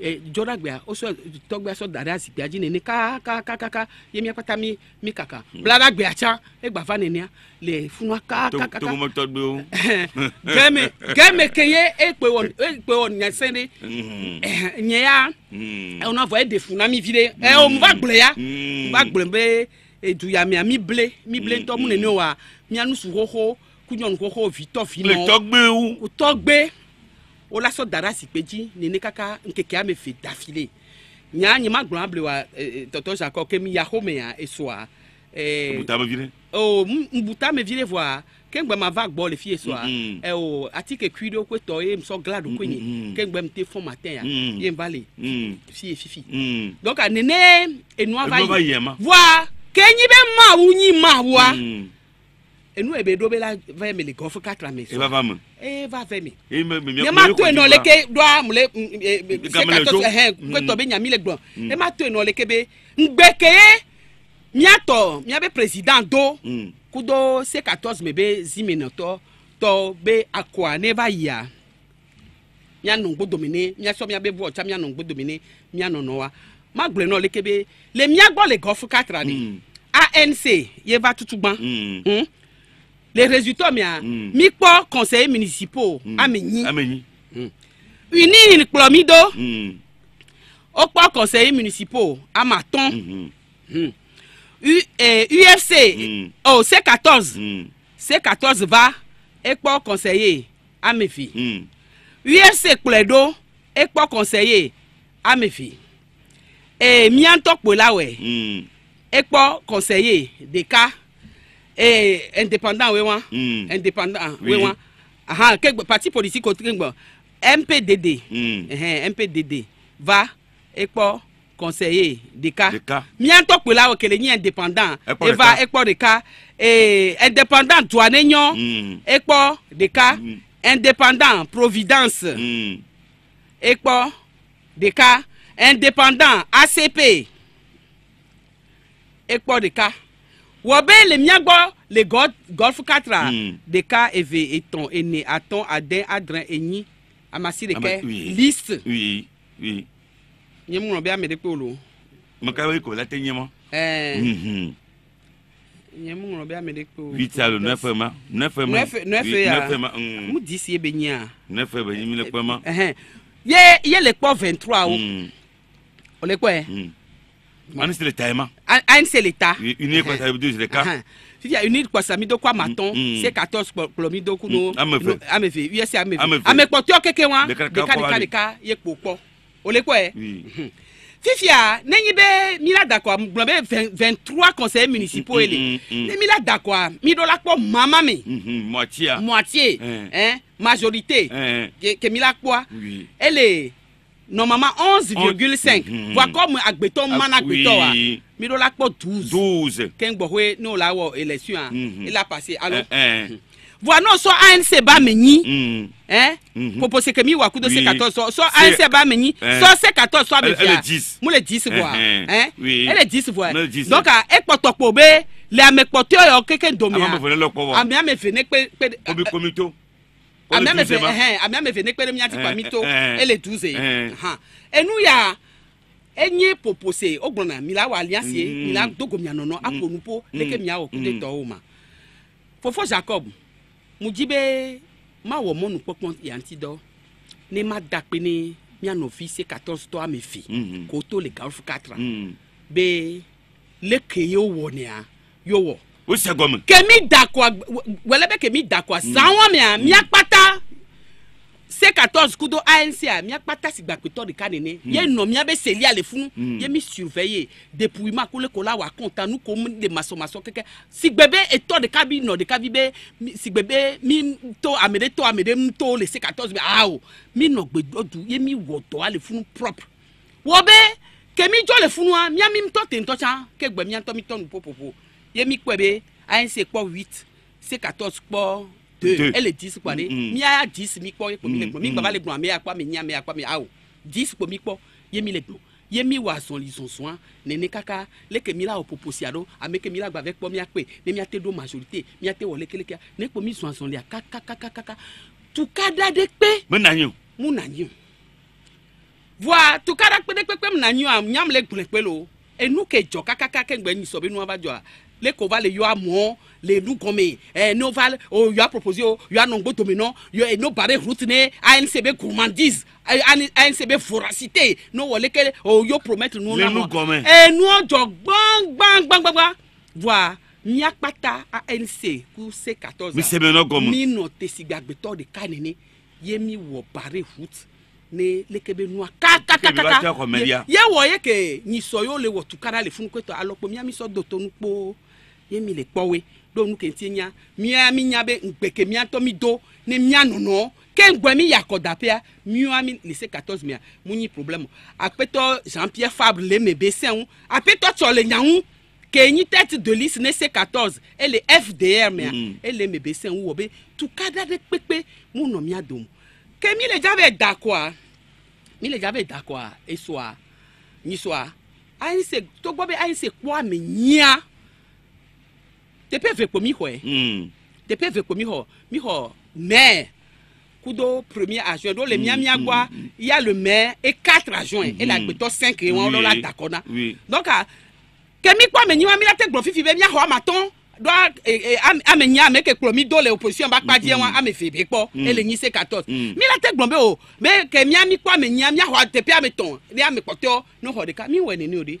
Speaker 1: jɔnagbea wosɔ tɔgbea sɔ da ɖe asi gbea dzi nene kakakakaka ye mía mi mi kaka hmm. bla ɖe agbea tsã egba va nenea le funua kakakaka
Speaker 2: togometɔgbewo gɛme gɛme
Speaker 1: ke ye ekpe wɔ ekpe wɔ nyase ɖe nye ya ewɔna vɔ eɖe funa mi vi ɖe ewɔ mu va gble ya mu va gble be eduyamea mi ble mi ble ŋutɔ mu nene wa mia nusu xoxo ku nyɔnu xoxo vitɔ vi tɔgbewo tɔgbe wola sɔ da ɖe dzi nene kaka nkekea me ve da fi le nya nye ma gblɔm able e, e, tɔtɔ zakɔ ke mi ya xɔmea esɔa. vi ɖe. o mbuta me vi ɖe vɔa kegbe ma va gbɔ le fi esɔa o atike kui ɖewo koe tɔ ye musɔ gla ɖo koe nye kegbe mi te fɔ ma tɛ ya ye n va le fi ye fifi. dɔnka nene enua va yi vɔa ke nyi be mawu nyi mawua. Mm enu ebe do be la vɛ e e e mm, mm, eh, eh, mm. mi le gɔfu katra mi. eva va mi. eva vɛ mi. eyi mɛ mi mi kɔni ma to yen nɔ leke dɔa mu le gamele jo ɛhɛn gbɛtɔ be ɲami le gbɔn e ma to yen nɔ leke be ngbɛke ye miatɔ miabe president do kudo se katɔs me be ziminɔtɔ tɔ be akɔa ne va yia mianɔ gbodome ne miasɔ miabe bɔ ɔtsa mianɔ gbodome ne mianɔnɔ wa ma gblɔ nɔ leke be le miagbɔ le gɔfu katra ni anc ye va tutu les résultats mia hmm. mi kpɔ conseil municipal ame nyi uni kplɔ mi do wokpɔ conseil municipal ame atɔ ufc o c quatorze, hmm. c quatorze va ekpɔ conseiller ame eve hmm. ufc kplɔe do ekpɔ conseiller ame eve miãtɔ kpo la wɛ ekpɔ conseiller ɖeka. Eh, indépendant we wan hmm. indépendant oui. Ah, we wan aha kegbe parti politique kegbe hmm. mpdd mpdd va ekpɔ conseiller deka miãtɔ kpela wo kele nyi indépendant eva e ekpɔ deka eh, indépendant duane nyɔ mm. ekpɔ deka hmm. indépendant providence mm. ekpɔ deka indépendant acp ekpɔ deka wɔbɛ le miagbɔ le gɔ gɔlfu katra ɖeka eve etɔ̃ ene atɔ̃ ade adre enyi amasi ɖeka list nye mu nɔ be ame ɖe kpe
Speaker 2: o kò la tɛ nye
Speaker 1: nye mu nɔ be ame ɖe kpe o. vita ma nɔfɛ ma
Speaker 2: nɔfɛ ya mu di
Speaker 1: si ye be nyia. nɔfɛ be nyi mi le kpɔ ma. ye ye le kpɔ vingt o. o le kpɔ yɛ. Mani c'est l'État, Emma. Un c'est l'État. Une quoi ça veut dire c'est l'État. Tu dis une quoi ça mi do quoi maton, c'est 14 pour mi do kuno. Amefe. Amefe. Oui c'est amefe. Amefe pour toi keke wa. Deka deka deka ye popo. Ole quoi eh? fifia ah, n'enyi bɛ mila dakwa gblɔ bɛ vingt trois conseillers municipaux ele mm, mm, mm, ne mila dakwa mi dɔ la kpɔ mama mi. moitié. moitié majorité. ke mila kpɔa ah. ele nɔmama onze virgule cinq voakɔ mhm. mu agbetɔ mana agbetɔ wa miɖo la kpɔ douze douze kɛngbɔhoe n'o la wɔ élection a mhm. il eh, eh. mhm. a passé alors voa n'o sɔ anc ba mɛ nyi ɛn eh? popo seke mi wa kudo se katɔ sɔ sɔ anc ba mɛ nyi sɔ se katɔ sɔ mɛ fia mu le dix voa ɛn ele dix voa donc ekpɔtɔkpo be le amekpɔtɔ yɔ keke domea ame ame ve ne kpe kpe. komi amiameve nekpe ɖe miati kpami to ele duze hã enu ya enye popose wogblɔna mila la wɔ mila mi la dogo mianɔnɔ aƒo nupo leke miawɔ ku de tɔwo ma fofo jacob mu be mawɔ mɔnu kpɔkpɔ yanti dɔ ne ma da kpe ne mianɔvi se katɔs tɔ ame fi k'o to le gawofu katra be leke yewo wɔnea yewɔ o sɛ gɔmi. kèmí dakɔ wɛlɛ bɛ kèmí dakɔ san wɔn mi a miya kpata se katɔs kudo anc a miya kpata sigbakpetɔ de ka nene ye nɔ miya bɛ seli ale fun ye mi surveye depuis ma kole kola wa kɔntan nu ko de masɔmasɔ kɛkɛ sigbe bɛ etɔ de ka bi nɔ de ka bi bɛ sigbe bɛ mi to amede to amede mu to le se katɔs bi awo mi nɔ gbedɔ du ye mi wɔtɔ ale fun propre wɔ bɛ kèmí jɔ le funua miya mi tɔ ten tɔ can ke gbɛ miya mi tɔ nu popopo. Po ye mi kpɔe be anc kpɔ huit c quatorze kpɔ deux ele dix kpɔ ne mm-hmm. mi a dix mi kpɔ ekpɔ mi le gblɔm mi gbaba mm-hmm. le gblɔm ame ya kpɔ ame nyi ame ya kpɔ ame awo dix kpɔ mi kpɔ ye mi le gblɔm ye mi wɔ azɔli zɔzɔa nene kaka leke mi la wɔ popo sia ɖo ame ke mi la gbavɛ kpɔ miakpe ne miate ɖo majorité miate wɔ lekelekea ne kpɔ mi zɔn azɔlia kakakakaka tuka da ɖe kpe. mu nanyi o. mu nanyi o. voa tuka da kpe ɖe kpekpe mu nanyi o nyam le gblẽ kpe lo enu ke dzɔ kakaka ke ŋgbɛ nyi sɔ be nua va dzɔ la lekova le yɔ amɔ le nugɔme ɛɛ eh, nova o oh, yɔ apropose o oh, yɔ anɔgbo domina yɔ enobare eh, rutine anc be gourmandise anc be voracité n'o wɔle ke oh, o yɔ promettre nu na mɔ ɛɛ eh, nuɔjɔ gbangbangbangba voa miakpata anc ku se quatorze minɔ tesigbagbetɔ ɖeka nene ye mi wɔ bare rut ne leke be nua kakakakaka ye wɔ ye ke nyisɔ yɔ le wɔ tukara le funu kpɛtɔ alɔkpɔ miamisɔ do tonu kpoo ye mi le kpɔ we ɖo nu kente nya mia mi nya be ŋgbeke miatɔ mi do ne mia nɔnɔ ke ŋgbɛ mi yà kɔdaƒea mia mi le se katɔz mia mu nyi problème aƒetɔ jean pierre fabre le me be sɛŋu aƒetɔ tsɔ le nya ŋu ke nyi tête de liste ne se katɔz ele fdr mea mm. ele me be sɛŋu wɔ be tuka ɖa ɖe kpekpe mu nɔ mia dome ke mi le dza be da kɔa mi le dza be da kɔa esɔa nyisɔa anyi se togbɔ be anyi se kpɔ ame nyia tepe eve kpo mi xɔe mm. tepe eve kpo mi xɔ mi xɔ mɛ kudo premier adjoint do le miamia gbɔa hmm, hmm, hmm. ya le mɛ e quatre adjoint mm. e la gbetɔ cinq wɔn lɔ la dakɔ na donc kemi ah, kpɔ ame nyiwa mi la te gblɔ fifi be miaxɔ ama tɔn do ame e, e, nyi ame ke kplɔ mi do le opposition ba kpadie wa ame fe be kpɔ ele nyi se katɔ mi la te gblɔm be o be ke mia mi kpɔ ame nyia miaxɔ teƒe ame tɔn ne ame kpɔtɔ ne xɔ ɖeka mi wɔ nene o de.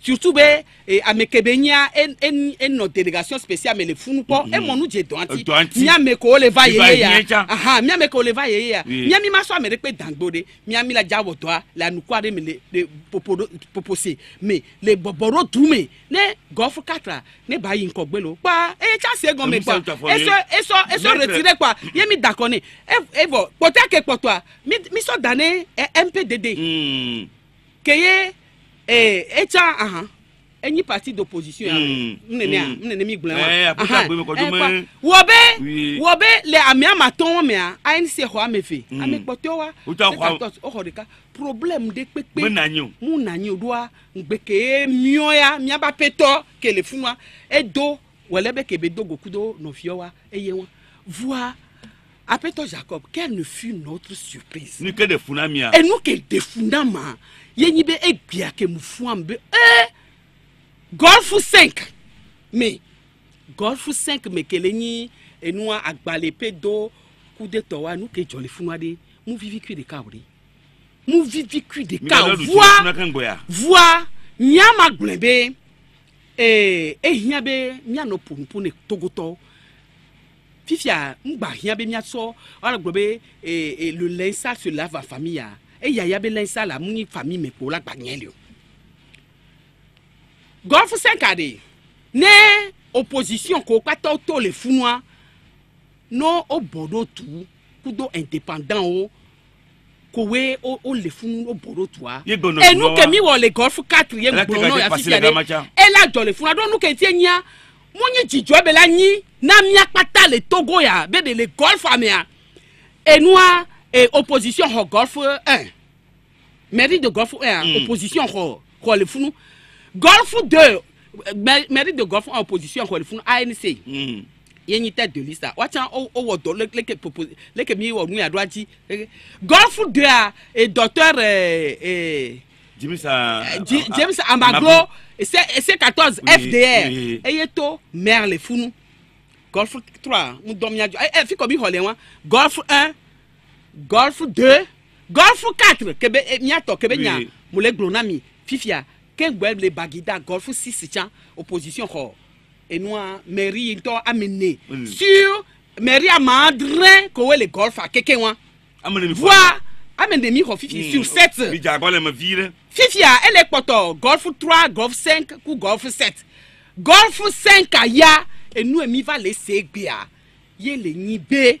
Speaker 1: surtout be eh, amekebe nya enɔ en, en, en délégation spéciale mais le funu kpɔ mm -hmm. emɔ nu dze euh, dɔnti miame ko le va yeye ya ahan miame ko le va yeye ya ah, ah, ah. miami ma sɔ ame ɖe kpe dangbo ɖe miami la dza wɔ la le anukua de me le le popo ɖo popo se me le bɔbɔ ɖo du me ne gɔfu katra ne ba yi ŋkɔgbe lo kpa eye tsa se gɔme kpa esɔ esɔ esɔ retire kpa ye mi da kɔ ne evɔ kpɔtɔ ke kpɔtɔa mi sɔ da ne mpdd keye ɛtsa eh, ahan enyi parti d'opposition yan nnene hmm. hmm. eh, eh, a nnene mi gblɛn wa ahan wɔ bɛ wɔ bɛ le amia ma tɔn mia anc xɔ ame fe ame kpɔtɔ wa sekatɔ ɔxɔ ɖeka problème de kpekpe mu nanyi o doa gbeke miɔya miaba petɔ kele fun wa edo wɛlɛ bɛ kebe do goku do nɔfiɔ wa eye wa voa apɛtɔ jacob quelle ne fut notre surprise. nu ke
Speaker 2: de funa mia.
Speaker 1: enu ke de funa ma yɛnyi bɛ ebia kɛmufu am bɛ ɛɛ eh, gɔlfu sɛnk mɛ gɔlfu sɛnk mɛ kele nyi enua agbalepe do kudetɔ wa nu ke funu de mu vivi kui ɖeka o de mu vivi kui ɖeka
Speaker 2: vua
Speaker 1: vua nyama gblẽ be ee eh, ehia be mianɔ ponpo ne togotɔ fifia ŋgba hia be miatsɔ ɔlɔ gblɔ be ee le lɛnsa se lava famia eya ya bɛ lɛnsa la mu ni fami mɛ kpo la gbanyɛ le o gɔfu sɛnka de ne opposition ko kpatɔ to le funua no o bɔ do tu kudo indépendant o kowe o o le funu o bɔ eh, eh, do tua enu kemi wɔ le gɔfu katri ye gblɔ n'o yafi fia de ela jɔ le funua do nu kete nya mo nye dzidzɔ bɛ la nyi na mia le togo ya be de le gɔfu amea enua e opposition xɔ gɔlfu un eh. eh. mairie de gɔlfu un mm. opposition xɔ xɔ le funu gɔlfu deux mairie de gɔlfu un opposition xɔ le funu anc. Mm yenyi tɛ doli sa watsã wowɔ dɔ leke nous leke mi wɔ nuya ah, do adzi ah, gɔlfu dea dɔtɔr james amaglo c quatorze fdr Et y eye to maire le funu gɔlfu trois ŋdɔmiadjɔ fi kɔ mi xɔ le wa gɔlfu un golf 2 golf 4 kebe eh, miatɔ kebe oui. nya mole gblɔ na mi fifia kegbɛ le bagi da golf 6 tsan opposition xɔ enua mairie ŋutɔ ame ne oui. sur mairie ame adre ko wele golf akeke wa voa ame ne mi xɔ fifi hmm. sur 7 fifia ele kpɔtɔ golf 3 golf 5 ku golf 7 golf 5 ya enu emi va le se gbea ye le nyi bee.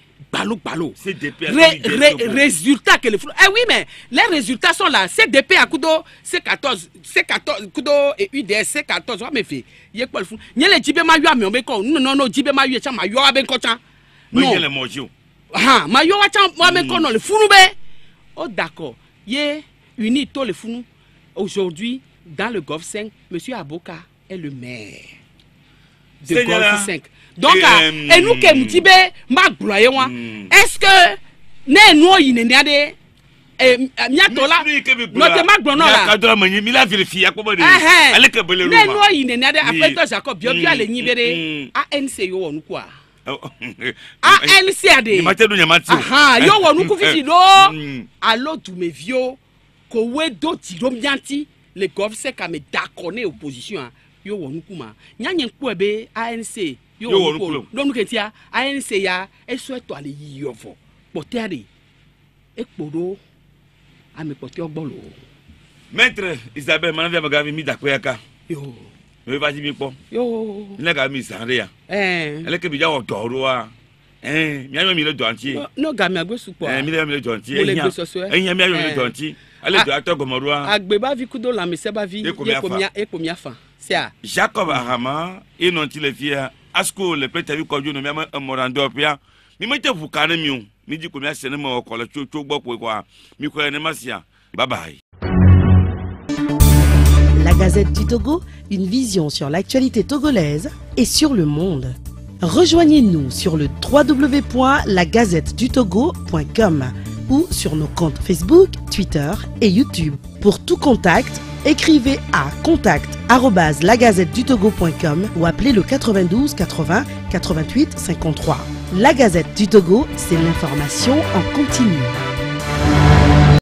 Speaker 1: balou balou CDP résultat que le flou. Eh oui, mais les résultats sont là. CDP à Kudo, C14, C14, Kudo et UDS, C14. Ouais, mais fait. a quoi le flou. Nyé les djibé ma mais on beko. Non, non, non, djibé ma yua, Mayoua ben yua, ben kocha. Non. Nyé le mojo. ah ma yua, tcha, moi, ben kono, mm. le nous ben. Oh, d'accord. Yé, uni, to le flou. Aujourd'hui, dans le Golf 5, M. Aboka est le maire. de cinq donc enu kemu ti be ma gblɔ ye wa eh, mm. est ce que ne enua yi nenia de eh, miatɔ la nɔtɛ ma gblɔ nɔ la
Speaker 2: dɔrɔn ma ɲi mi la vérifier akɔbɔ de ale ka bɛlɛ lu ma ne enua yi nenia
Speaker 1: de après tɔ jacob biɔ le ale ɲi be de anc yɔ wɔ nuku
Speaker 2: a anc a de yɔ wɔ nuku fiti do
Speaker 1: alo dumevio kowe do ti do mianti le gɔv se ka dakɔ ne opposition a yóò wọ nukuma nyanye nkpọ ebe anc yóò wọ nukolo dọnu kẹntia anc ya esu ẹtọ ale yi yọfọ kpọtẹ de ekpoɖo ame kpɔtɔ gbɔlo.
Speaker 2: mɛtre isabel mana fiam gami mi dakpe aka. yoo. n'o ye vaji mi kpɔ.
Speaker 1: yoo.
Speaker 2: ne ka mi san de ya.
Speaker 1: ɛɛ. ale
Speaker 2: kebi ja wɔ dɔ wa. mi ayɔ mi le dɔnti ye.
Speaker 1: n'o gami agbe su kpɔ.
Speaker 2: ɛɛ mi ayɔ mi le dɔnti ye. mo le gbesɔsɔ yɛ. ɛɛ mi ayɔ mi le dɔnti. ale dɔ atɔ gɔmɔ do wa. agbeba vi kudo lamesɛ ba vi. eko mi afa
Speaker 1: eko afa.
Speaker 2: jacob ahama i e nɔnti le fia asko le ple tavi kɔju no miame emɔɖandɔ pia mi me te ʋu ka ne mi o mi dzi ko mi ase ne me ko le tso tso gbɔ koe mi ko ne ma sia bye
Speaker 1: La Gazette du Togo, une vision sur l'actualité togolaise et sur le monde. Rejoignez-nous sur le www.lagazettedutogo.com ou sur nos comptes Facebook, Twitter et YouTube. Pour tout contact, écrivez à contact@lagazettedutogo.com ou appelez le 92 80 88 53. La Gazette du Togo, c'est l'information en continu.